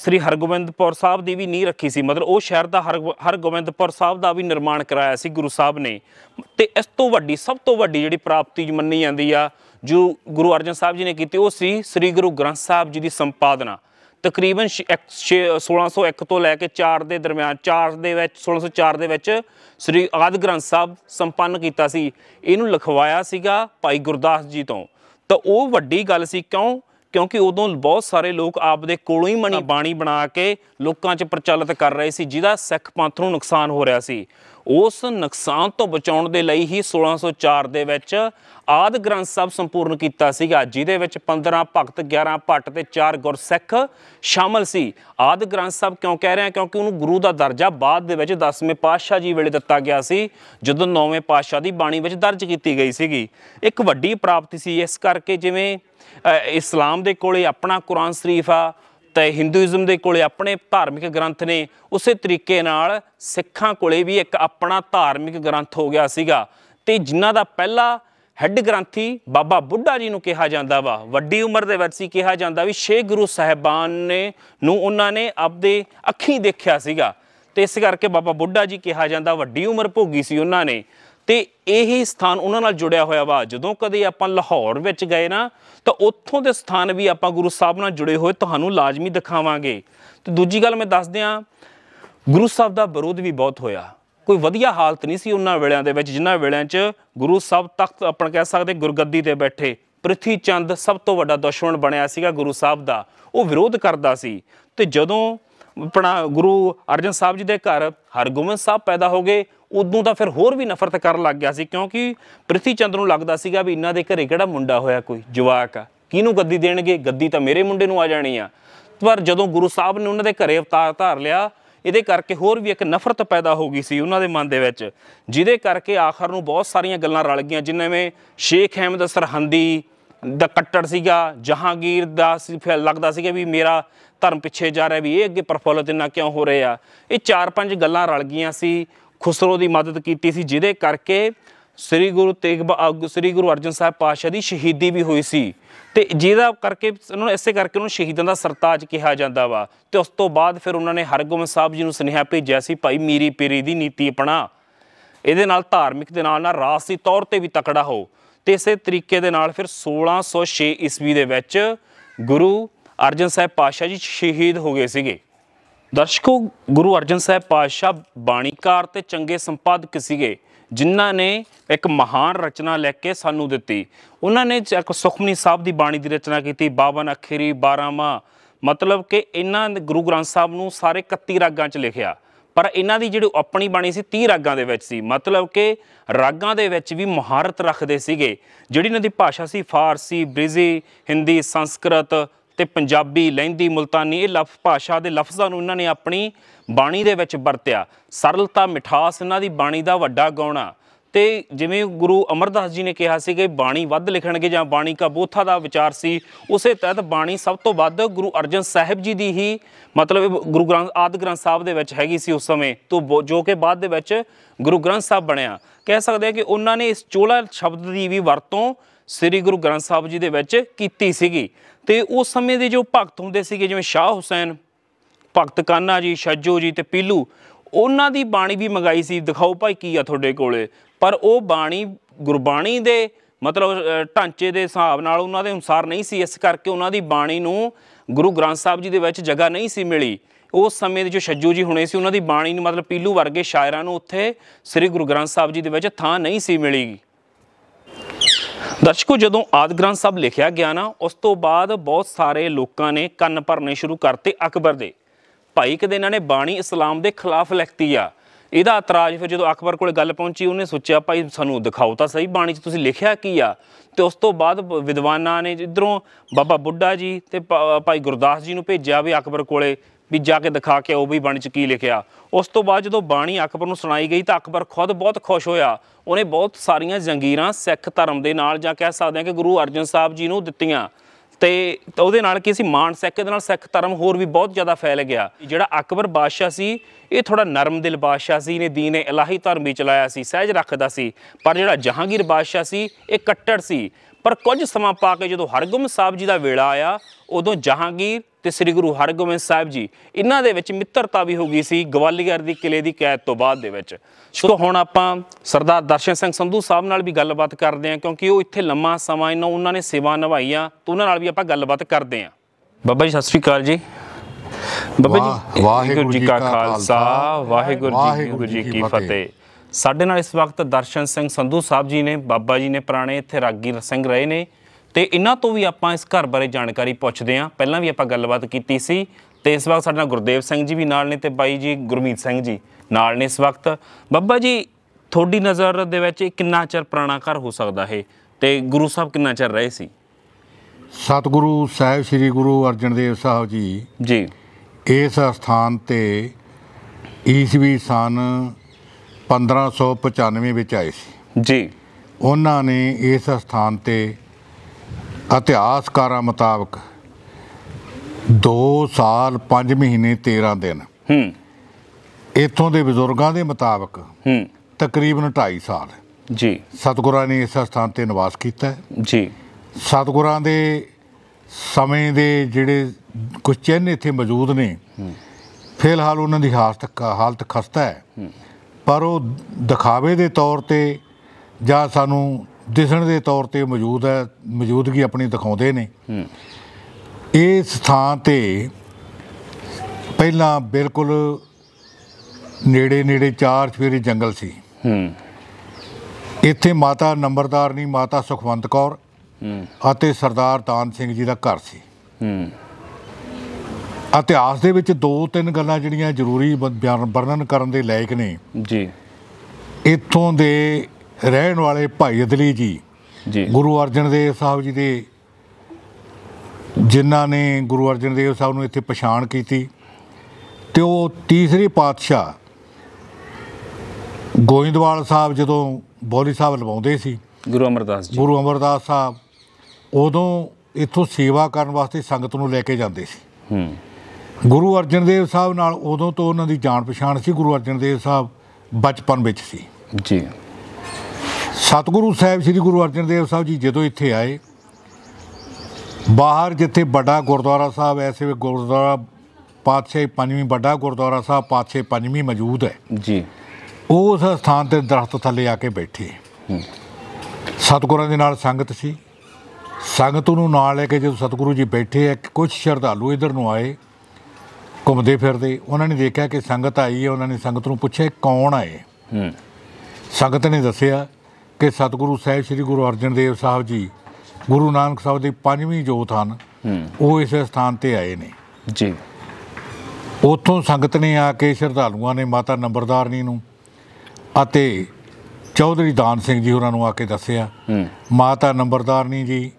ਸ੍ਰੀ ਹਰਗੋਬਿੰਦਪੁਰ ਸਾਹਿਬ ਦੀ ਵੀ ਨੀਂਹ ਰੱਖੀ ਸੀ ਮਤਲਬ ਉਹ ਸ਼ਹਿਰ ਦਾ ਹਰਗੋਬਿੰਦਪੁਰ ਸਾਹਿਬ ਦਾ ਵੀ ਨਿਰਮਾਣ ਕਰਾਇਆ ਸੀ ਗੁਰੂ ਸਾਹਿਬ ਨੇ ਤੇ ਇਸ ਤੋਂ ਵੱਡੀ ਸਭ ਤੋਂ ਵੱਡੀ ਜਿਹੜੀ ਪ੍ਰਾਪਤੀ ਮੰਨੀ ਜਾਂਦੀ ਆ ਜੋ ਗੁਰੂ ਅਰਜਨ ਸਾਹਿਬ ਜੀ ਨੇ ਕੀਤੀ ਉਹ ਸੀ ਸ੍ਰੀ ਗੁਰੂ ਗ੍ਰੰਥ ਸਾਹਿਬ ਜੀ ਦੀ ਸੰਪਾਦਨਾ ਤਕਰੀਬਨ 1601 ਤੋਂ ਲੈ ਕੇ 4 ਦੇ ਦਰਮਿਆਨ 4 ਦੇ ਵਿੱਚ 1604 ਦੇ ਵਿੱਚ ਸ੍ਰੀ ਆਦ ਗ੍ਰੰਥ ਸਾਹਿਬ ਸੰਪੰਨ ਕੀਤਾ ਸੀ ਇਹਨੂੰ ਲਿਖਵਾਇਆ ਸੀਗਾ ਭਾਈ ਗੁਰਦਾਸ ਜੀ ਤੋਂ ਤਾਂ ਉਹ ਵੱਡੀ ਗੱਲ ਸੀ ਕਿਉਂ ਕਿਉਂਕਿ ਉਦੋਂ ਬਹੁਤ ਸਾਰੇ ਲੋਕ ਆਪਦੇ ਕੋਲੋਂ ਹੀ ਮਣੀ ਬਾਣੀ ਬਣਾ ਕੇ ਲੋਕਾਂ 'ਚ ਪ੍ਰਚਲਿਤ ਕਰ ਰਹੇ ਸੀ ਜਿਹਦਾ ਸਿੱਖ ਪੰਥ ਨੂੰ ਨੁਕਸਾਨ ਹੋ ਰਿਹਾ ਸੀ ਉਸ ਨੁਕਸਾਨ ਤੋਂ ਬਚਾਉਣ ਦੇ ਲਈ ਹੀ 1604 ਦੇ ਵਿੱਚ ਆਦ ਗ੍ਰੰਥ ਸਾਹਿਬ ਸੰਪੂਰਨ ਕੀਤਾ ਸੀਗਾ ਜਿਹਦੇ ਵਿੱਚ 15 ਭਗਤ 11 ਭੱਟ ਤੇ 4 ਗੁਰਸਿੱਖ ਸ਼ਾਮਲ ਸੀ ਆਦ ਗ੍ਰੰਥ ਸਾਹਿਬ ਕਿਉਂ ਕਹਿ ਰਹੇ ਆ ਕਿਉਂਕਿ ਉਹਨੂੰ ਗੁਰੂ ਦਾ ਦਰਜਾ ਬਾਅਦ ਦੇ ਵਿੱਚ 10ਵੇਂ ਪਾਤਸ਼ਾਹ ਜੀ ਵੇਲੇ ਦਿੱਤਾ ਗਿਆ ਸੀ ਜਦੋਂ 9ਵੇਂ ਪਾਤਸ਼ਾਹ ਦੀ ਬਾਣੀ ਵਿੱਚ ਦਰਜ ਕੀਤੀ ਗਈ ਸੀਗੀ ਇੱਕ ਵੱਡੀ ਪ੍ਰਾਪਤੀ ਸੀ ਇਸ ਕਰਕੇ ਜਿਵੇਂ ਇਸਲਾਮ ਦੇ ਕੋਲੇ ਆਪਣਾ ਕੁਰਾਨ ਸ਼ਰੀਫ ਆ ਤਾਂ ਹਿੰਦੂਇਜ਼ਮ ਦੇ ਕੋਲੇ ਆਪਣੇ ਧਾਰਮਿਕ ਗ੍ਰੰਥ ਨੇ ਉਸੇ ਤਰੀਕੇ ਨਾਲ ਸਿੱਖਾਂ ਕੋਲੇ ਵੀ ਇੱਕ ਆਪਣਾ ਧਾਰਮਿਕ ਗ੍ਰੰਥ ਹੋ ਗਿਆ ਸੀਗਾ ਤੇ ਜਿਨ੍ਹਾਂ ਦਾ ਪਹਿਲਾ ਹੈੱਡ ਗ੍ਰੰਥੀ ਬਾਬਾ ਬੁੱਢਾ ਜੀ ਨੂੰ ਕਿਹਾ ਜਾਂਦਾ ਵਾ ਵੱਡੀ ਉਮਰ ਦੇ ਵਿੱਚ ਸੀ ਕਿਹਾ ਜਾਂਦਾ ਵੀ ਛੇ ਗੁਰੂ ਸਾਹਿਬਾਨ ਨੇ ਨੂੰ ਉਹਨਾਂ ਨੇ ਆਪਦੇ ਅੱਖੀਂ ਦੇਖਿਆ ਸੀਗਾ ਤੇ ਇਸ ਕਰਕੇ ਬਾਬਾ ਬੁੱਢਾ ਜੀ ਕਿਹਾ ਜਾਂਦਾ ਵੱਡੀ ਉਮਰ ਭੋਗੀ ਸੀ ਉਹਨਾਂ ਨੇ ਤੇ ਇਹ ਸਥਾਨ ਉਹਨਾਂ ਨਾਲ ਜੁੜਿਆ ਹੋਇਆ ਵਾ ਜਦੋਂ ਕਦੇ ਆਪਾਂ ਲਾਹੌਰ ਵਿੱਚ ਗਏ ਨਾ ਤਾਂ ਉੱਥੋਂ ਦੇ ਸਥਾਨ ਵੀ ਆਪਾਂ ਗੁਰੂ ਸਾਹਿਬ ਨਾਲ ਜੁੜੇ ਹੋਏ ਤੁਹਾਨੂੰ ਲਾਜ਼ਮੀ ਦਿਖਾਵਾਂਗੇ ਤੇ ਦੂਜੀ ਗੱਲ ਮੈਂ ਦੱਸ ਦਿਆਂ ਗੁਰੂ ਸਾਹਿਬ ਦਾ ਵਿਰੋਧ ਵੀ ਬਹੁਤ ਹੋਇਆ ਕੋਈ ਵਧੀਆ ਹਾਲਤ ਨਹੀਂ ਸੀ ਉਹਨਾਂ ਵੇਲਿਆਂ ਦੇ ਵਿੱਚ ਜਿਨ੍ਹਾਂ ਵੇਲਿਆਂ 'ਚ ਗੁਰੂ ਸਾਹਿਬ ਤਖਤ ਆਪਣ ਕਹਿ ਸਕਦੇ ਗੁਰਗੱਦੀ ਤੇ ਬੈਠੇ ਪ੍ਰਿਥੀ ਚੰਦ ਸਭ ਤੋਂ ਵੱਡਾ ਦੁਸ਼ਮਣ ਬਣਿਆ ਸੀਗਾ ਗੁਰੂ ਸਾਹਿਬ ਦਾ ਉਹ ਵਿਰੋਧ ਕਰਦਾ ਸੀ ਤੇ ਜਦੋਂ ਆਪਣਾ ਗੁਰੂ ਅਰਜਨ ਸਾਹਿਬ ਜੀ ਦੇ ਘਰ ਹਰਗੋਬਿੰਦ ਸਾਹਿਬ ਪੈਦਾ ਹੋ ਗਏ ਉਦੋਂ ਤਾਂ ਫਿਰ ਹੋਰ ਵੀ ਨਫ਼ਰਤ ਕਰਨ ਲੱਗ ਗਿਆ ਸੀ ਕਿਉਂਕਿ ਪ੍ਰਿਥੀ ਚੰਦ ਨੂੰ ਲੱਗਦਾ ਸੀਗਾ ਵੀ ਇਹਨਾਂ ਦੇ ਘਰੇ ਕਿਹੜਾ ਮੁੰਡਾ ਹੋਇਆ ਕੋਈ ਜਵਾਕ ਆ ਕਿਹਨੂੰ ਗੱਦੀ ਦੇਣਗੇ ਗੱਦੀ ਤਾਂ ਮੇਰੇ ਮੁੰਡੇ ਨੂੰ ਆ ਜਾਣੀ ਆ ਪਰ ਜਦੋਂ ਗੁਰੂ ਸਾਹਿਬ ਨੇ ਉਹਨਾਂ ਦੇ ਘਰੇ ਅਵਤਾਰ ਧਾਰ ਲਿਆ ਇਹਦੇ ਕਰਕੇ ਹੋਰ ਵੀ ਇੱਕ ਨਫ਼ਰਤ ਪੈਦਾ ਹੋ ਗਈ ਸੀ ਉਹਨਾਂ ਦੇ ਮਨ ਦੇ ਵਿੱਚ ਜਿਹਦੇ ਕਰਕੇ ਆਖਰ ਨੂੰ ਬਹੁਤ ਸਾਰੀਆਂ ਗੱਲਾਂ ਰਲ ਗਈਆਂ ਜਿਨਵੇਂ ਸ਼ੇਖ ਅਹਿਮਦ ਸਰਹੰਦੀ ਦਾ ਕੱਟੜ ਸੀਗਾ ਜਹਾਂਗੀਰ ਦਾ ਲੱਗਦਾ ਸੀਗਾ ਵੀ ਮੇਰਾ ਧਰਮ ਪਿੱਛੇ ਜਾ ਰਿਹਾ ਵੀ ਇਹ ਅੱਗੇ ਪਰਫੋਲਤ ਨਾ ਕਿਉਂ ਹੋ ਰਿਹਾ ਇਹ ਚਾਰ ਪੰਜ ਗੱਲਾਂ ਰਲ ਗਈਆਂ ਸੀ ਖੁਸਰੋ ਦੀ ਮਦਦ ਕੀਤੀ ਸੀ ਜਿਹਦੇ ਕਰਕੇ ਸ੍ਰੀ ਗੁਰੂ ਤੇਗ ਬਹਾਦਰ ਸ੍ਰੀ ਗੁਰੂ ਅਰਜਨ ਸਾਹਿਬ ਪਾਤਸ਼ਾਹ ਦੀ ਸ਼ਹੀਦੀ ਵੀ ਹੋਈ ਸੀ ਤੇ ਜਿਹਦਾ ਕਰਕੇ ਉਹਨਾਂ ਨੂੰ ਇਸੇ ਕਰਕੇ ਉਹਨੂੰ ਸ਼ਹੀਦਾਂ ਦਾ ਸਰਤਾਜ ਕਿਹਾ ਜਾਂਦਾ ਵਾ ਤੇ ਉਸ ਤੋਂ ਬਾਅਦ ਫਿਰ ਉਹਨਾਂ ਨੇ ਹਰਗੋਬਿੰਦ ਸਾਹਿਬ ਜੀ ਨੂੰ ਸੁਨੇਹਾ ਭੇਜਿਆ ਸੀ ਭਾਈ ਮੀਰੀ ਪੀਰੀ ਦੀ ਨੀਤੀ ਅਪਣਾ ਇਹਦੇ ਨਾਲ ਧਾਰਮਿਕ ਦੇ ਨਾਲ ਨਾਲ ਰਾਸੀ ਤੌਰ ਤੇ ਵੀ ਤਕੜਾ ਹੋ ਤੇ ਇਸੇ ਤਰੀਕੇ ਦੇ ਨਾਲ ਫਿਰ 1606 ਈਸਵੀ ਦੇ ਵਿੱਚ ਗੁਰੂ ਅਰਜਨ ਸਾਹਿਬ ਪਾਤਸ਼ਾਹ ਜੀ ਸ਼ਹੀਦ ਹੋ ਗਏ ਸੀਗੇ ਦਰਸ਼ਕੋ ਗੁਰੂ ਅਰਜਨ ਸਾਹਿਬ ਪਾਤਸ਼ਾਹ ਬਾਣੀਕਾਰ ਤੇ ਚੰਗੇ ਸੰਪਾਦਕ ਸੀਗੇ ਜਿਨ੍ਹਾਂ ਨੇ ਇੱਕ ਮਹਾਨ ਰਚਨਾ ਲੈ ਕੇ ਸਾਨੂੰ ਦਿੱਤੀ ਉਹਨਾਂ ਨੇ ਇੱਕ ਸੁਖਮਨੀ ਸਾਹਿਬ ਦੀ ਬਾਣੀ ਦੀ ਰਚਨਾ ਕੀਤੀ 52 ਅਖਰੀ 12ਵਾਂ ਮਤਲਬ ਕਿ ਇਹਨਾਂ ਗੁਰੂ ਗ੍ਰੰਥ ਸਾਹਿਬ ਨੂੰ ਸਾਰੇ 31 ਰਾਗਾਂ 'ਚ ਲਿਖਿਆ ਪਰ ਇਹਨਾਂ ਦੀ ਜਿਹੜੀ ਆਪਣੀ ਬਾਣੀ ਸੀ 30 ਰਾਗਾਂ ਦੇ ਵਿੱਚ ਸੀ ਮਤਲਬ ਕਿ ਰਾਗਾਂ ਦੇ ਵਿੱਚ ਵੀ ਮਹਾਰਤ ਰੱਖਦੇ ਸੀਗੇ ਜਿਹੜੀ ਇਹਨਾਂ ਦੀ ਭਾਸ਼ਾ ਸੀ ਫਾਰਸੀ ਬ੍ਰਿਜੀ ਹਿੰਦੀ ਸੰਸਕ੍ਰਿਤ ਤੇ ਪੰਜਾਬੀ ਲਹਿੰਦੀ ਮੁਲਤਾਨੀ ਇਹ ਲਫ਼ਜ਼ ਭਾਸ਼ਾ ਦੇ ਲਫ਼ਜ਼ਾਂ ਨੂੰ ਇਹਨਾਂ ਨੇ ਆਪਣੀ ਬਾਣੀ ਦੇ ਵਿੱਚ ਵਰਤਿਆ ਸਰਲਤਾ ਮਿਠਾਸ ਇਹਨਾਂ ਦੀ ਬਾਣੀ ਦਾ ਵੱਡਾ ਗਾਉਣਾ ਤੇ ਜਿਵੇਂ ਗੁਰੂ ਅਮਰਦਾਸ ਜੀ ਨੇ ਕਿਹਾ ਸੀ ਕਿ ਬਾਣੀ ਵੱਧ ਲਿਖਣਗੇ ਜਾਂ ਬਾਣੀ ਕਾ ਬੋਥਾ ਦਾ ਵਿਚਾਰ ਸੀ ਉਸੇ ਤਹਿਤ ਬਾਣੀ ਸਭ ਤੋਂ ਵੱਧ ਗੁਰੂ ਅਰਜਨ ਸਾਹਿਬ ਜੀ ਦੀ ਹੀ ਮਤਲਬ ਗੁਰੂ ਗ੍ਰੰਥ ਆਦਿ ਗ੍ਰੰਥ ਸਾਹਿਬ ਦੇ ਵਿੱਚ ਹੈਗੀ ਸੀ ਉਸ ਸਮੇਂ ਤੋਂ ਜੋ ਕਿ ਬਾਅਦ ਦੇ ਵਿੱਚ ਗੁਰੂ ਗ੍ਰੰਥ ਸਾਹਿਬ ਬਣਿਆ ਕਹਿ ਸਕਦੇ ਆ ਕਿ ਉਹਨਾਂ ਨੇ ਇਸ ਚੋਲਾ ਸ਼ਬਦ ਦੀ ਵੀ ਵਰਤੋਂ ਸ੍ਰੀ ਗੁਰੂ ਗ੍ਰੰਥ ਸਾਹਿਬ ਜੀ ਦੇ ਵਿੱਚ ਕੀਤੀ ਸੀਗੀ ਤੇ ਉਸ ਸਮੇਂ ਦੇ ਜੋ ਭਗਤ ਹੁੰਦੇ ਸੀਗੇ ਜਿਵੇਂ ਸ਼ਾਹ ਹੁਸੈਨ ਭਗਤ ਕਾਨਾ ਜੀ ਸ਼ੱਜੋ ਜੀ ਤੇ ਪੀਲੂ ਉਹਨਾਂ ਦੀ ਬਾਣੀ ਵੀ ਮੰਗਾਈ ਸੀ ਦਿਖਾਓ ਭਾਈ ਕੀ ਆ ਤੁਹਾਡੇ ਕੋਲੇ ਪਰ ਉਹ ਬਾਣੀ ਗੁਰਬਾਣੀ ਦੇ ਮਤਲਬ ਢਾਂਚੇ ਦੇ ਹਿਸਾਬ ਨਾਲ ਉਹਨਾਂ ਦੇ ਅਨੁਸਾਰ ਨਹੀਂ ਸੀ ਇਸ ਕਰਕੇ ਉਹਨਾਂ ਦੀ ਬਾਣੀ ਨੂੰ ਗੁਰੂ ਗ੍ਰੰਥ ਸਾਹਿਬ ਜੀ ਦੇ ਵਿੱਚ ਜਗ੍ਹਾ ਨਹੀਂ ਸੀ ਮਿਲੀ ਉਸ ਸਮੇਂ ਦੇ ਜੋ ਸ਼ੱਜੂ ਜੀ ਹੁਣੇ ਸੀ ਉਹਨਾਂ ਦੀ ਬਾਣੀ ਨੂੰ ਮਤਲਬ ਪੀਲੂ ਵਰਗੇ ਸ਼ਾਇਰਾਂ ਨੂੰ ਉੱਥੇ ਸ੍ਰੀ ਗੁਰੂ ਗ੍ਰੰਥ ਸਾਹਿਬ ਜੀ ਦੇ ਵਿੱਚ ਥਾਂ ਨਹੀਂ ਸੀ ਮਿਲੀ ਦਰਸ਼ਕੋ ਜਦੋਂ ਆਦ ਗ੍ਰੰਥ ਸਾਹਿਬ ਲਿਖਿਆ ਗਿਆ ਨਾ ਉਸ ਤੋਂ ਬਾਅਦ ਬਹੁਤ ਸਾਰੇ ਲੋਕਾਂ ਨੇ ਕੰਨ ਭਰਨੇ ਸ਼ੁਰੂ ਕਰਤੇ ਅਕਬਰ ਦੇ ਭਾਈ ਕਦੇ ਇਹਨਾਂ ਨੇ ਬਾਣੀ ਇਸਲਾਮ ਦੇ ਖਿਲਾਫ ਲਿਖਤੀ ਆ ਇਹਦਾ ਇਤਰਾਜ਼ ਫਿਰ ਜਦੋਂ ਅਕਬਰ ਕੋਲੇ ਗੱਲ ਪਹੁੰਚੀ ਉਹਨੇ ਸੋਚਿਆ ਭਾਈ ਸਾਨੂੰ ਦਿਖਾਓ ਤਾਂ ਸਹੀ ਬਾਣੀ 'ਚ ਤੁਸੀਂ ਲਿਖਿਆ ਕੀ ਆ ਤੇ ਉਸ ਤੋਂ ਬਾਅਦ ਵਿਦਵਾਨਾਂ ਨੇ ਇਧਰੋਂ ਬਾਬਾ ਬੁੱਢਾ ਜੀ ਤੇ ਭਾਈ ਗੁਰਦਾਸ ਜੀ ਨੂੰ ਭੇਜਿਆ ਵੀ ਅਕਬਰ ਕੋਲੇ ਵੀ ਜਾ ਕੇ ਦਿਖਾ ਕੇ ਉਹ ਵੀ ਬਣ ਚ ਕੀ ਲਿਖਿਆ ਉਸ ਤੋਂ ਬਾਅਦ ਜਦੋਂ ਬਾਣੀ ਅਕਬਰ ਨੂੰ ਸੁਣਾਈ ਗਈ ਤਾਂ ਅਕਬਰ ਖੁਦ ਬਹੁਤ ਖੁਸ਼ ਹੋਇਆ ਉਹਨੇ ਬਹੁਤ ਸਾਰੀਆਂ ਜੰਗੀਰਾਂ ਸਿੱਖ ਧਰਮ ਦੇ ਨਾਲ ਜਾਂ ਕਹਿ ਸਕਦੇ ਹਾਂ ਕਿ ਗੁਰੂ ਅਰਜਨ ਸਾਹਿਬ ਜੀ ਨੂੰ ਦਿੱਤੀਆਂ ਤੇ ਉਹਦੇ ਨਾਲ ਕੀ ਸੀ ਮਾਨ ਸਿੱਖ ਦੇ ਨਾਲ ਸਿੱਖ ਧਰਮ ਹੋਰ ਵੀ ਬਹੁਤ ਜ਼ਿਆਦਾ ਫੈਲ ਗਿਆ ਜਿਹੜਾ ਅਕਬਰ ਬਾਦਸ਼ਾਹ ਸੀ ਇਹ ਥੋੜਾ ਨਰਮ ਦਿਲ ਬਾਦਸ਼ਾਹ ਸੀ ਨੇ ਦੀਨ ਇਲਾਹੀ ਧਰਮ ਵੀ ਚਲਾਇਆ ਸੀ ਸਹਿਜ ਰੱਖਦਾ ਸੀ ਪਰ ਜਿਹੜਾ ਜਹਾਂਗੀਰ ਬਾਦਸ਼ਾਹ ਸੀ ਇਹ ਕੱਟੜ ਸੀ ਪਰ ਕੁਝ ਸਮਾਂ ਪਾ ਕੇ ਜਦੋਂ ਹਰਗੋਬਿੰਦ ਸਾਹਿਬ ਜੀ ਦਾ ਵੇਲਾ ਆਇਆ ਉਦੋਂ ਜਹਾਂਗੀਰ ਤੇ ਸ੍ਰੀ ਗੁਰੂ ਹਰਗੋਬਿੰਦ ਸਾਹਿਬ ਜੀ ਇਹਨਾਂ ਦੇ ਵਿੱਚ ਮਿੱਤਰਤਾ ਵੀ ਹੋ ਗਈ ਸੀ ਗਵਾਲੀਅਰ ਦੀ ਕਿਲੇ ਦੀ ਕੈਦ ਤੋਂ ਬਾਅਦ ਦੇ ਵਿੱਚ ਸੋ ਹੁਣ ਆਪਾਂ ਸਰਦਾਰ ਦਰਸ਼ਨ ਸਿੰਘ ਸੰਧੂ ਸਾਹਿਬ ਨਾਲ ਵੀ ਗੱਲਬਾਤ ਕਰਦੇ ਹਾਂ ਕਿਉਂਕਿ ਉਹ ਇੱਥੇ ਲੰਮਾ ਸਮਾਂ ਇਹਨਾਂ ਉਹਨਾਂ ਨੇ ਸੇਵਾ ਨਿਭਾਈਆਂ ਤੇ ਉਹਨਾਂ ਨਾਲ ਵੀ ਆਪਾਂ ਗੱਲਬਾਤ ਕਰਦੇ ਹਾਂ ਬਾਬਾ ਜੀ ਸਤਿ ਸ੍ਰੀ ਅਕਾਲ ਜੀ ਬਾਬਾ ਜੀ ਵਾਹਿਗੁਰੂ ਜੀ ਕਾ ਖਾਲਸਾ ਵਾਹਿਗੁਰੂ ਜੀ ਕੀ ਫਤਿਹ ਸਾਡੇ ਨਾਲ ਇਸ ਵਕਤ ਦਰਸ਼ਨ ਸਿੰਘ ਸੰਧੂ ਸਾਹਿਬ ਜੀ ਨੇ ਬਾਬਾ ਜੀ ਨੇ ਪੁਰਾਣੇ ਇੱਥੇ ਰਾਗੀ ਸਿੰਘ ਰਹੇ ਨੇ ਤੇ ਇਹਨਾਂ ਤੋਂ ਵੀ ਆਪਾਂ ਇਸ ਘਰ ਬਾਰੇ ਜਾਣਕਾਰੀ ਪੁੱਛਦੇ ਆਂ ਪਹਿਲਾਂ ਵੀ ਆਪਾਂ ਗੱਲਬਾਤ ਕੀਤੀ ਸੀ ਤੇ ਇਸ ਵਕਤ ਸਾਡੇ ਨਾਲ ਗੁਰਦੇਵ ਸਿੰਘ ਜੀ ਵੀ ਨਾਲ ਨੇ ਤੇ ਬਾਈ ਜੀ ਗੁਰਮੀਤ ਸਿੰਘ ਜੀ ਨਾਲ ਨੇ ਇਸ ਵਕਤ ਬੱਬਾ ਜੀ ਤੁਹਾਡੀ ਨਜ਼ਰ ਦੇ ਵਿੱਚ ਕਿੰਨਾ ਚਿਰ ਪੁਰਾਣਾ ਘਰ ਹੋ ਸਕਦਾ ਹੈ ਤੇ ਗੁਰੂ ਸਾਹਿਬ ਕਿੰਨਾ ਚਿਰ ਰਹੇ ਸੀ ਸਤਿਗੁਰੂ ਸਾਹਿਬ ਸ੍ਰੀ ਗੁਰੂ ਅਰਜਨ ਦੇਵ ਸਾਹਿਬ ਜੀ ਜੀ ਇਸ ਸਥਾਨ ਤੇ ਈਸਵੀ ਸਨ 1595 ਵਿੱਚ ਆਏ ਸੀ ਜੀ ਉਹਨਾਂ ਨੇ ਇਸ ਸਥਾਨ ਤੇ ਇਤਿਹਾਸਕਾਰਾਂ ਮੁਤਾਬਕ 2 ਸਾਲ 5 ਮਹੀਨੇ 13 ਦਿਨ ਹੂੰ ਇਥੋਂ ਦੇ ਬਜ਼ੁਰਗਾਂ ਦੇ ਮੁਤਾਬਕ ਹੂੰ ਤਕਰੀਬਨ 2.5 ਸਾਲ ਜੀ ਸਤਗੁਰਾਂ ਨੇ ਇਸ ਸਥਾਨ ਤੇ ਨਿਵਾਸ ਕੀਤਾ ਜੀ ਸਤਗੁਰਾਂ ਦੇ ਸਮੇਂ ਦੇ ਜਿਹੜੇ ਕੁਝ ਚਿੰਨ ਇੱਥੇ ਮੌਜੂਦ ਨੇ ਫਿਲਹਾਲ ਉਹਨਾਂ ਦੀ ਹਾਲਤ ਹਾਲਤ ਖਸਤਾ ਹੈ ਪਰ ਉਹ ਦਿਖਾਵੇ ਦੇ ਤੌਰ ਤੇ ਜਾਂ ਸਾਨੂੰ ਦਿਸਣ ਦੇ ਤੌਰ ਤੇ ਮੌਜੂਦ ਹੈ ਮੌਜੂਦਗੀ ਆਪਣੀ ਦਿਖਾਉਂਦੇ ਨੇ ਇਹ ਸਥਾਨ ਤੇ ਪਹਿਲਾਂ ਬਿਲਕੁਲ ਨੇੜੇ ਨੇੜੇ ਚਾਰ ਚਵੇਰੇ ਜੰਗਲ ਸੀ ਇੱਥੇ ਮਾਤਾ ਨੰਬਰਦਾਰਨੀ ਮਾਤਾ ਸੁਖਵੰਤ ਕੌਰ ਅਤੇ ਸਰਦਾਰ ਤਾਨ ਸਿੰਘ ਜੀ ਦਾ ਘਰ ਸੀ ਹੂੰ ਇਤਿਹਾਸ ਦੇ ਵਿੱਚ ਦੋ ਤਿੰਨ ਗੱਲਾਂ ਜਿਹੜੀਆਂ ਜ਼ਰੂਰੀ ਵਰਣਨ ਕਰਨ ਦੇ ਲਾਇਕ ਨੇ ਜੀ ਇੱਥੋਂ ਦੇ ਰਹਿਣ ਵਾਲੇ ਭਾਈ ਅਦਲੀ ਜੀ ਜੀ ਗੁਰੂ ਅਰਜਨ ਦੇਵ ਸਾਹਿਬ ਜੀ ਦੇ ਜਿਨ੍ਹਾਂ ਨੇ ਗੁਰੂ ਅਰਜਨ ਦੇਵ ਸਾਹਿਬ ਨੂੰ ਇੱਥੇ ਪਛਾਣ ਕੀਤੀ ਤੇ ਉਹ ਤੀਸਰੀ ਪਾਤਸ਼ਾਹ ਗੋਇੰਦਵਾਲ ਸਾਹਿਬ ਜਦੋਂ ਬੋਲੀ ਸਾਹਿਬ ਲਵਾਉਂਦੇ ਸੀ ਗੁਰੂ ਅਮਰਦਾਸ ਜੀ ਗੁਰੂ ਅਮਰਦਾਸ ਸਾਹਿਬ ਉਦੋਂ ਇੱਥੋਂ ਸੇਵਾ ਕਰਨ ਵਾਸਤੇ ਸੰਗਤ ਨੂੰ ਲੈ ਕੇ ਜਾਂਦੇ ਸੀ ਹੂੰ ਗੁਰੂ ਅਰਜਨ ਦੇਵ ਸਾਹਿਬ ਨਾਲ ਉਦੋਂ ਤੋਂ ਉਹਨਾਂ ਦੀ ਜਾਣ ਪਛਾਣ ਸੀ ਗੁਰੂ ਅਰਜਨ ਦੇਵ ਸਾਹਿਬ ਬਚਪਨ ਵਿੱਚ ਸੀ ਜੀ ਸਤਿਗੁਰੂ ਸਾਹਿਬ ਸ੍ਰੀ ਗੁਰੂ ਅਰਜਨ ਦੇਵ ਸਾਹਿਬ ਜੀ ਜਦੋਂ ਇੱਥੇ ਆਏ ਬਾਹਰ ਜਿੱਥੇ ਵੱਡਾ ਗੁਰਦੁਆਰਾ ਸਾਹਿਬ ਐਸੇ ਵੀ ਗੁਰਦੁਆਰਾ ਪਾਤਸ਼ਾਹੀ ਪੰਜਵੀਂ ਵੱਡਾ ਗੁਰਦੁਆਰਾ ਸਾਹਿਬ ਪਾਤਸ਼ਾਹੀ ਪੰਜਵੀਂ ਮੌਜੂਦ ਹੈ ਜੀ ਉਸ ਸਥਾਨ ਤੇ ਦਰਖਤ ਥੱਲੇ ਆ ਕੇ ਬੈਠੇ ਸਤਿਗੁਰਾਂ ਦੇ ਨਾਲ ਸੰਗਤ ਸੀ ਸੰਗਤ ਨੂੰ ਨਾਲ ਲੈ ਕੇ ਜਦੋਂ ਸਤਿਗੁਰੂ ਜੀ ਬੈਠੇ ਆ ਕੁਝ ਸ਼ਰਧਾਲੂ ਇਧਰ ਨੂੰ ਆਏ ਘੁੰਮਦੇ ਫਿਰਦੇ ਉਹਨਾਂ ਨੇ ਦੇਖਿਆ ਕਿ ਸੰਗਤ ਆਈ ਹੈ ਉਹਨਾਂ ਨੇ ਸੰਗਤ ਨੂੰ ਪੁੱਛਿਆ ਕੌਣ ਆਏ ਹੂੰ ਸੰਗਤ ਨੇ ਦੱਸਿਆ ਕਿ ਸਤਿਗੁਰੂ ਸਾਹਿਬ ਸ੍ਰੀ ਗੁਰੂ ਅਰਜਨ ਦੇਵ ਸਾਹਿਬ ਜੀ ਗੁਰੂ ਨਾਨਕ ਸਾਹਿਬ ਦੀ ਪੰਜਵੀਂ ਜੋਤ ਹਨ ਉਹ ਇਸ ਸਥਾਨ ਤੇ ਆਏ ਨੇ ਜੀ ਉਥੋਂ ਸੰਗਤ ਨੇ ਆ ਕੇ ਸ਼ਰਧਾਲੂਆਂ ਨੇ ਮਾਤਾ ਨੰਬਰਦਾਰਨੀ ਨੂੰ ਅਤੇ ਚੌਧਰੀ ਦਾਨ ਸਿੰਘ ਜੀ ਹੋਰਾਂ ਨੂੰ ਆ ਕੇ ਦੱਸਿਆ ਮਾਤਾ ਨੰਬਰਦਾਰਨੀ ਜੀ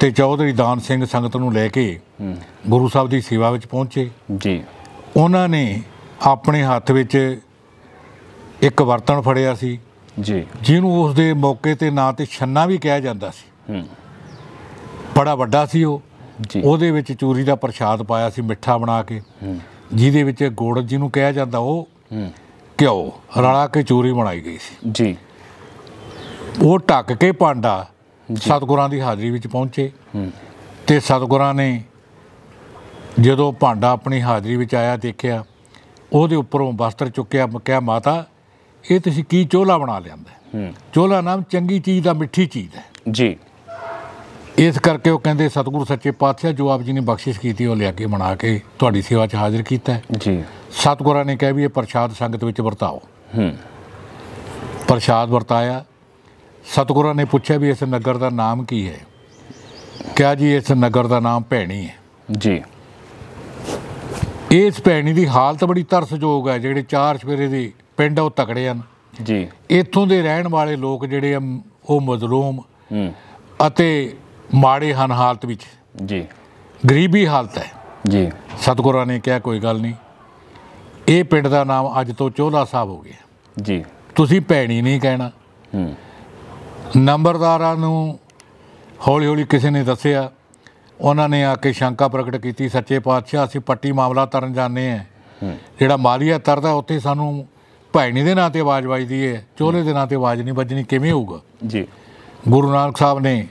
ਤੇ ਚੌਧਰੀ ਦਾਨ ਸਿੰਘ ਸੰਗਤ ਨੂੰ ਲੈ ਕੇ ਗੁਰੂ ਸਾਹਿਬ ਦੀ ਸੇਵਾ ਵਿੱਚ ਪਹੁੰਚੇ ਜੀ ਉਹਨਾਂ ਨੇ ਆਪਣੇ ਹੱਥ ਵਿੱਚ ਇੱਕ ਵਰਤਨ ਫੜਿਆ ਸੀ ਜੀ ਜਿਹਨੂੰ ਉਸ ਦੇ ਮੌਕੇ ਤੇ ਨਾਂ ਤੇ ਛੰਨਾ ਵੀ ਕਿਹਾ ਜਾਂਦਾ ਸੀ ਹੂੰ ਬੜਾ ਵੱਡਾ ਸੀ ਉਹ ਜੀ ਉਹਦੇ ਵਿੱਚ ਚੂਰੀ ਦਾ ਪ੍ਰਸ਼ਾਦ ਪਾਇਆ ਸੀ ਮਿੱਠਾ ਬਣਾ ਕੇ ਜਿਹਦੇ ਵਿੱਚ ਗੁੜ ਜਿਹਨੂੰ ਕਿਹਾ ਜਾਂਦਾ ਉਹ ਘਿਓ ਰਲਾ ਕੇ ਚੂਰੀ ਬਣਾਈ ਗਈ ਸੀ ਜੀ ਉਹ ਟੱਕ ਕੇ ਪਾਂਡਾ ਸਤਗੁਰਾਂ ਦੀ ਹਾਜ਼ਰੀ ਵਿੱਚ ਪਹੁੰਚੇ ਤੇ ਸਤਗੁਰਾਂ ਨੇ ਜਦੋਂ ਭਾਂਡਾ ਆਪਣੀ ਹਾਜ਼ਰੀ ਵਿੱਚ ਆਇਆ ਦੇਖਿਆ ਉਹਦੇ ਉੱਪਰੋਂ ਵਸਤਰ ਚੁੱਕਿਆ ਕਿਹਾ ਮਾਤਾ ਇਹ ਤੁਸੀਂ ਕੀ ਚੋਲਾ ਬਣਾ ਲਿਆਂਦਾ ਚੋਲਾ ਨਾਮ ਚੰਗੀ ਚੀਜ਼ ਦਾ ਮਿੱਠੀ ਚੀਜ਼ ਹੈ ਜੀ ਇਸ ਕਰਕੇ ਉਹ ਕਹਿੰਦੇ ਸਤਿਗੁਰੂ ਸੱਚੇ ਪਾਤਸ਼ਾਹ ਜੋ ਆਪ ਜੀ ਨੇ ਬਖਸ਼ਿਸ਼ ਕੀਤੀ ਉਹ ਲਿਆ ਕੇ ਬਣਾ ਕੇ ਤੁਹਾਡੀ ਸੇਵਾ 'ਚ ਹਾਜ਼ਰ ਕੀਤਾ ਜੀ ਸਤਿਗੁਰਾਂ ਨੇ ਕਿਹਾ ਵੀ ਇਹ ਪ੍ਰਸ਼ਾਦ ਸੰਗਤ ਵਿੱਚ ਵਰਤਾਓ ਹੂੰ ਪ੍ਰਸ਼ਾਦ ਵਰਤਾਇਆ ਸਤਿਗੁਰਾਂ ਨੇ ਪੁੱਛਿਆ ਵੀ ਇਸ ਨਗਰ ਦਾ ਨਾਮ ਕੀ ਹੈ ਕਿਹਾ ਜੀ ਇਸ ਨਗਰ ਦਾ ਨਾਮ ਭੈਣੀ ਹੈ ਜੀ ਇਸ ਪੈਣੀ ਦੀ ਹਾਲਤ ਬੜੀ ਤਰਸਯੋਗ ਹੈ ਜਿਹੜੇ ਚਾਰ ਸਵੇਰੇ ਦੇ ਪਿੰਡ ਉਹ ਤਕੜੇ ਹਨ ਜੀ ਇੱਥੋਂ ਦੇ ਰਹਿਣ ਵਾਲੇ ਲੋਕ ਜਿਹੜੇ ਆ ਉਹ ਮਜ਼ਲੂਮ ਅਤੇ ਮਾੜੇ ਹਨ ਹਾਲਤ ਵਿੱਚ ਜੀ ਗਰੀਬੀ ਹਾਲਤ ਹੈ ਜੀ ਸਤਗੁਰਾਂ ਨੇ ਕਿਹਾ ਕੋਈ ਗੱਲ ਨਹੀਂ ਇਹ ਪਿੰਡ ਦਾ ਨਾਮ ਅੱਜ ਤੋਂ ਚੋਲਾ ਸਾਹਿਬ ਹੋ ਗਿਆ ਜੀ ਤੁਸੀਂ ਪੈਣੀ ਨਹੀਂ ਕਹਿਣਾ ਨੰਬਰਦਾਰਾਂ ਨੂੰ ਹੌਲੀ ਹੌਲੀ ਕਿਸੇ ਨੇ ਦੱਸਿਆ ਉਹਨਾਂ ਨੇ ਆ ਕੇ ਸ਼ੰਕਾ ਪ੍ਰਗਟ ਕੀਤੀ ਸੱਚੇ ਪਾਤਸ਼ਾਹ ਅਸੀਂ ਪੱਟੀ ਮਾਮਲਾ ਤਰਨ ਜਾਣੇ ਆ ਜਿਹੜਾ ਮਾਲੀਆ ਤਰਦਾ ਉੱਥੇ ਸਾਨੂੰ ਭੈਣੀ ਦੇ ਨਾਂ ਤੇ ਆਵਾਜ਼ ਵੱਜਦੀ ਏ ਚੋਲੇ ਦੇ ਨਾਂ ਤੇ ਆਵਾਜ਼ ਨਹੀਂ ਵੱਜਣੀ ਕਿਵੇਂ ਹੋਊਗਾ ਜੀ ਗੁਰੂ ਨਾਨਕ ਸਾਹਿਬ ਨੇ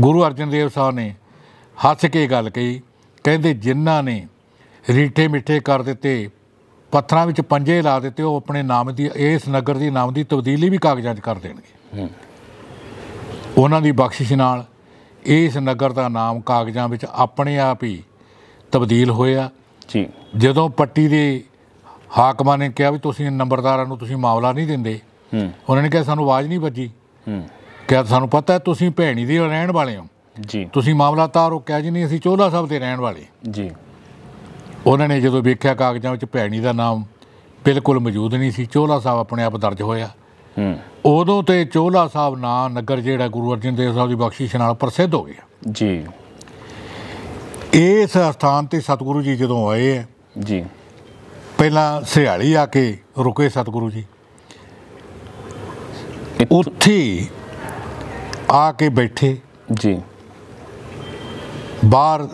ਗੁਰੂ ਅਰਜਨ ਦੇਵ ਸਾਹਿਬ ਨੇ ਹੱਸ ਕੇ ਗੱਲ ਕਹੀ ਕਹਿੰਦੇ ਜਿਨ੍ਹਾਂ ਨੇ ਰੀਠੇ ਮਿੱਠੇ ਕਰ ਦਿੱਤੇ ਪੱਥਰਾਂ ਵਿੱਚ ਪੰਜੇ ਲਾ ਦਿੱਤੇ ਉਹ ਆਪਣੇ ਨਾਮ ਦੀ ਇਸ ਨਗਰ ਦੀ ਨਾਮ ਦੀ ਤਬਦੀਲੀ ਵੀ ਕਾਗਜ਼ਾਂ 'ਚ ਕਰ ਦੇਣਗੇ ਉਹਨਾਂ ਦੀ ਬਖਸ਼ਿਸ਼ ਨਾਲ ਇਸ ਨਗਰ ਦਾ ਨਾਮ ਕਾਗਜ਼ਾਂ ਵਿੱਚ ਆਪਣੇ ਆਪ ਹੀ ਤਬਦੀਲ ਹੋਇਆ ਜੀ ਜਦੋਂ ਪੱਟੀ ਦੇ ਹਾਕਮਾਂ ਨੇ ਕਿਹਾ ਵੀ ਤੁਸੀਂ ਨੰਬਰਦਾਰਾਂ ਨੂੰ ਤੁਸੀਂ ਮਾਮਲਾ ਨਹੀਂ ਦਿੰਦੇ ਉਹਨਾਂ ਨੇ ਕਿਹਾ ਸਾਨੂੰ ਆਵਾਜ਼ ਨਹੀਂ ਵੱਜੀ ਕਿਹਾ ਸਾਨੂੰ ਪਤਾ ਹੈ ਤੁਸੀਂ ਭੈਣੀ ਦੇ ਰਹਿਣ ਵਾਲੇ ਹੋ ਜੀ ਤੁਸੀਂ ਮਾਮਲਾ ਤਾਰੋ ਕਿਹਾ ਜੀ ਨਹੀਂ ਅਸੀਂ ਚੋਲਾ ਸਾਹਿਬ ਦੇ ਰਹਿਣ ਵਾਲੇ ਜੀ ਉਹਨਾਂ ਨੇ ਜਦੋਂ ਵੇਖਿਆ ਕਾਗਜ਼ਾਂ ਵਿੱਚ ਭੈਣੀ ਦਾ ਨਾਮ ਬਿਲਕੁਲ ਮੌਜੂਦ ਨਹੀਂ ਸੀ ਚੋਲਾ ਸਾਹਿਬ ਆਪਣੇ ਆਪ ਦਰਜ ਹੋਇਆ ਉਦੋਂ ਤੇ ਚੋਲਾ ਸਾਹਿਬ ਨਾਂ ਨਗਰ ਜਿਹੜਾ ਗੁਰੂ ਅਰਜਨ ਦੇਵ ਸਾਹਿਬ ਦੀ ਬਖਸ਼ਿਸ਼ ਨਾਲ ਪ੍ਰਸਿੱਧ ਹੋ ਗਿਆ ਜੀ ਇਸ ਸਥਾਨ ਤੇ ਸਤਿਗੁਰੂ ਜੀ ਜਦੋਂ ਆਏ ਜੀ ਪਹਿਲਾਂ ਸਿਹਾਲੀ ਆ ਕੇ ਰੁਕੇ ਸਤਿਗੁਰੂ ਜੀ ਉੱਥੇ ਆ ਕੇ ਬੈਠੇ ਜੀ ਬਾਹਰ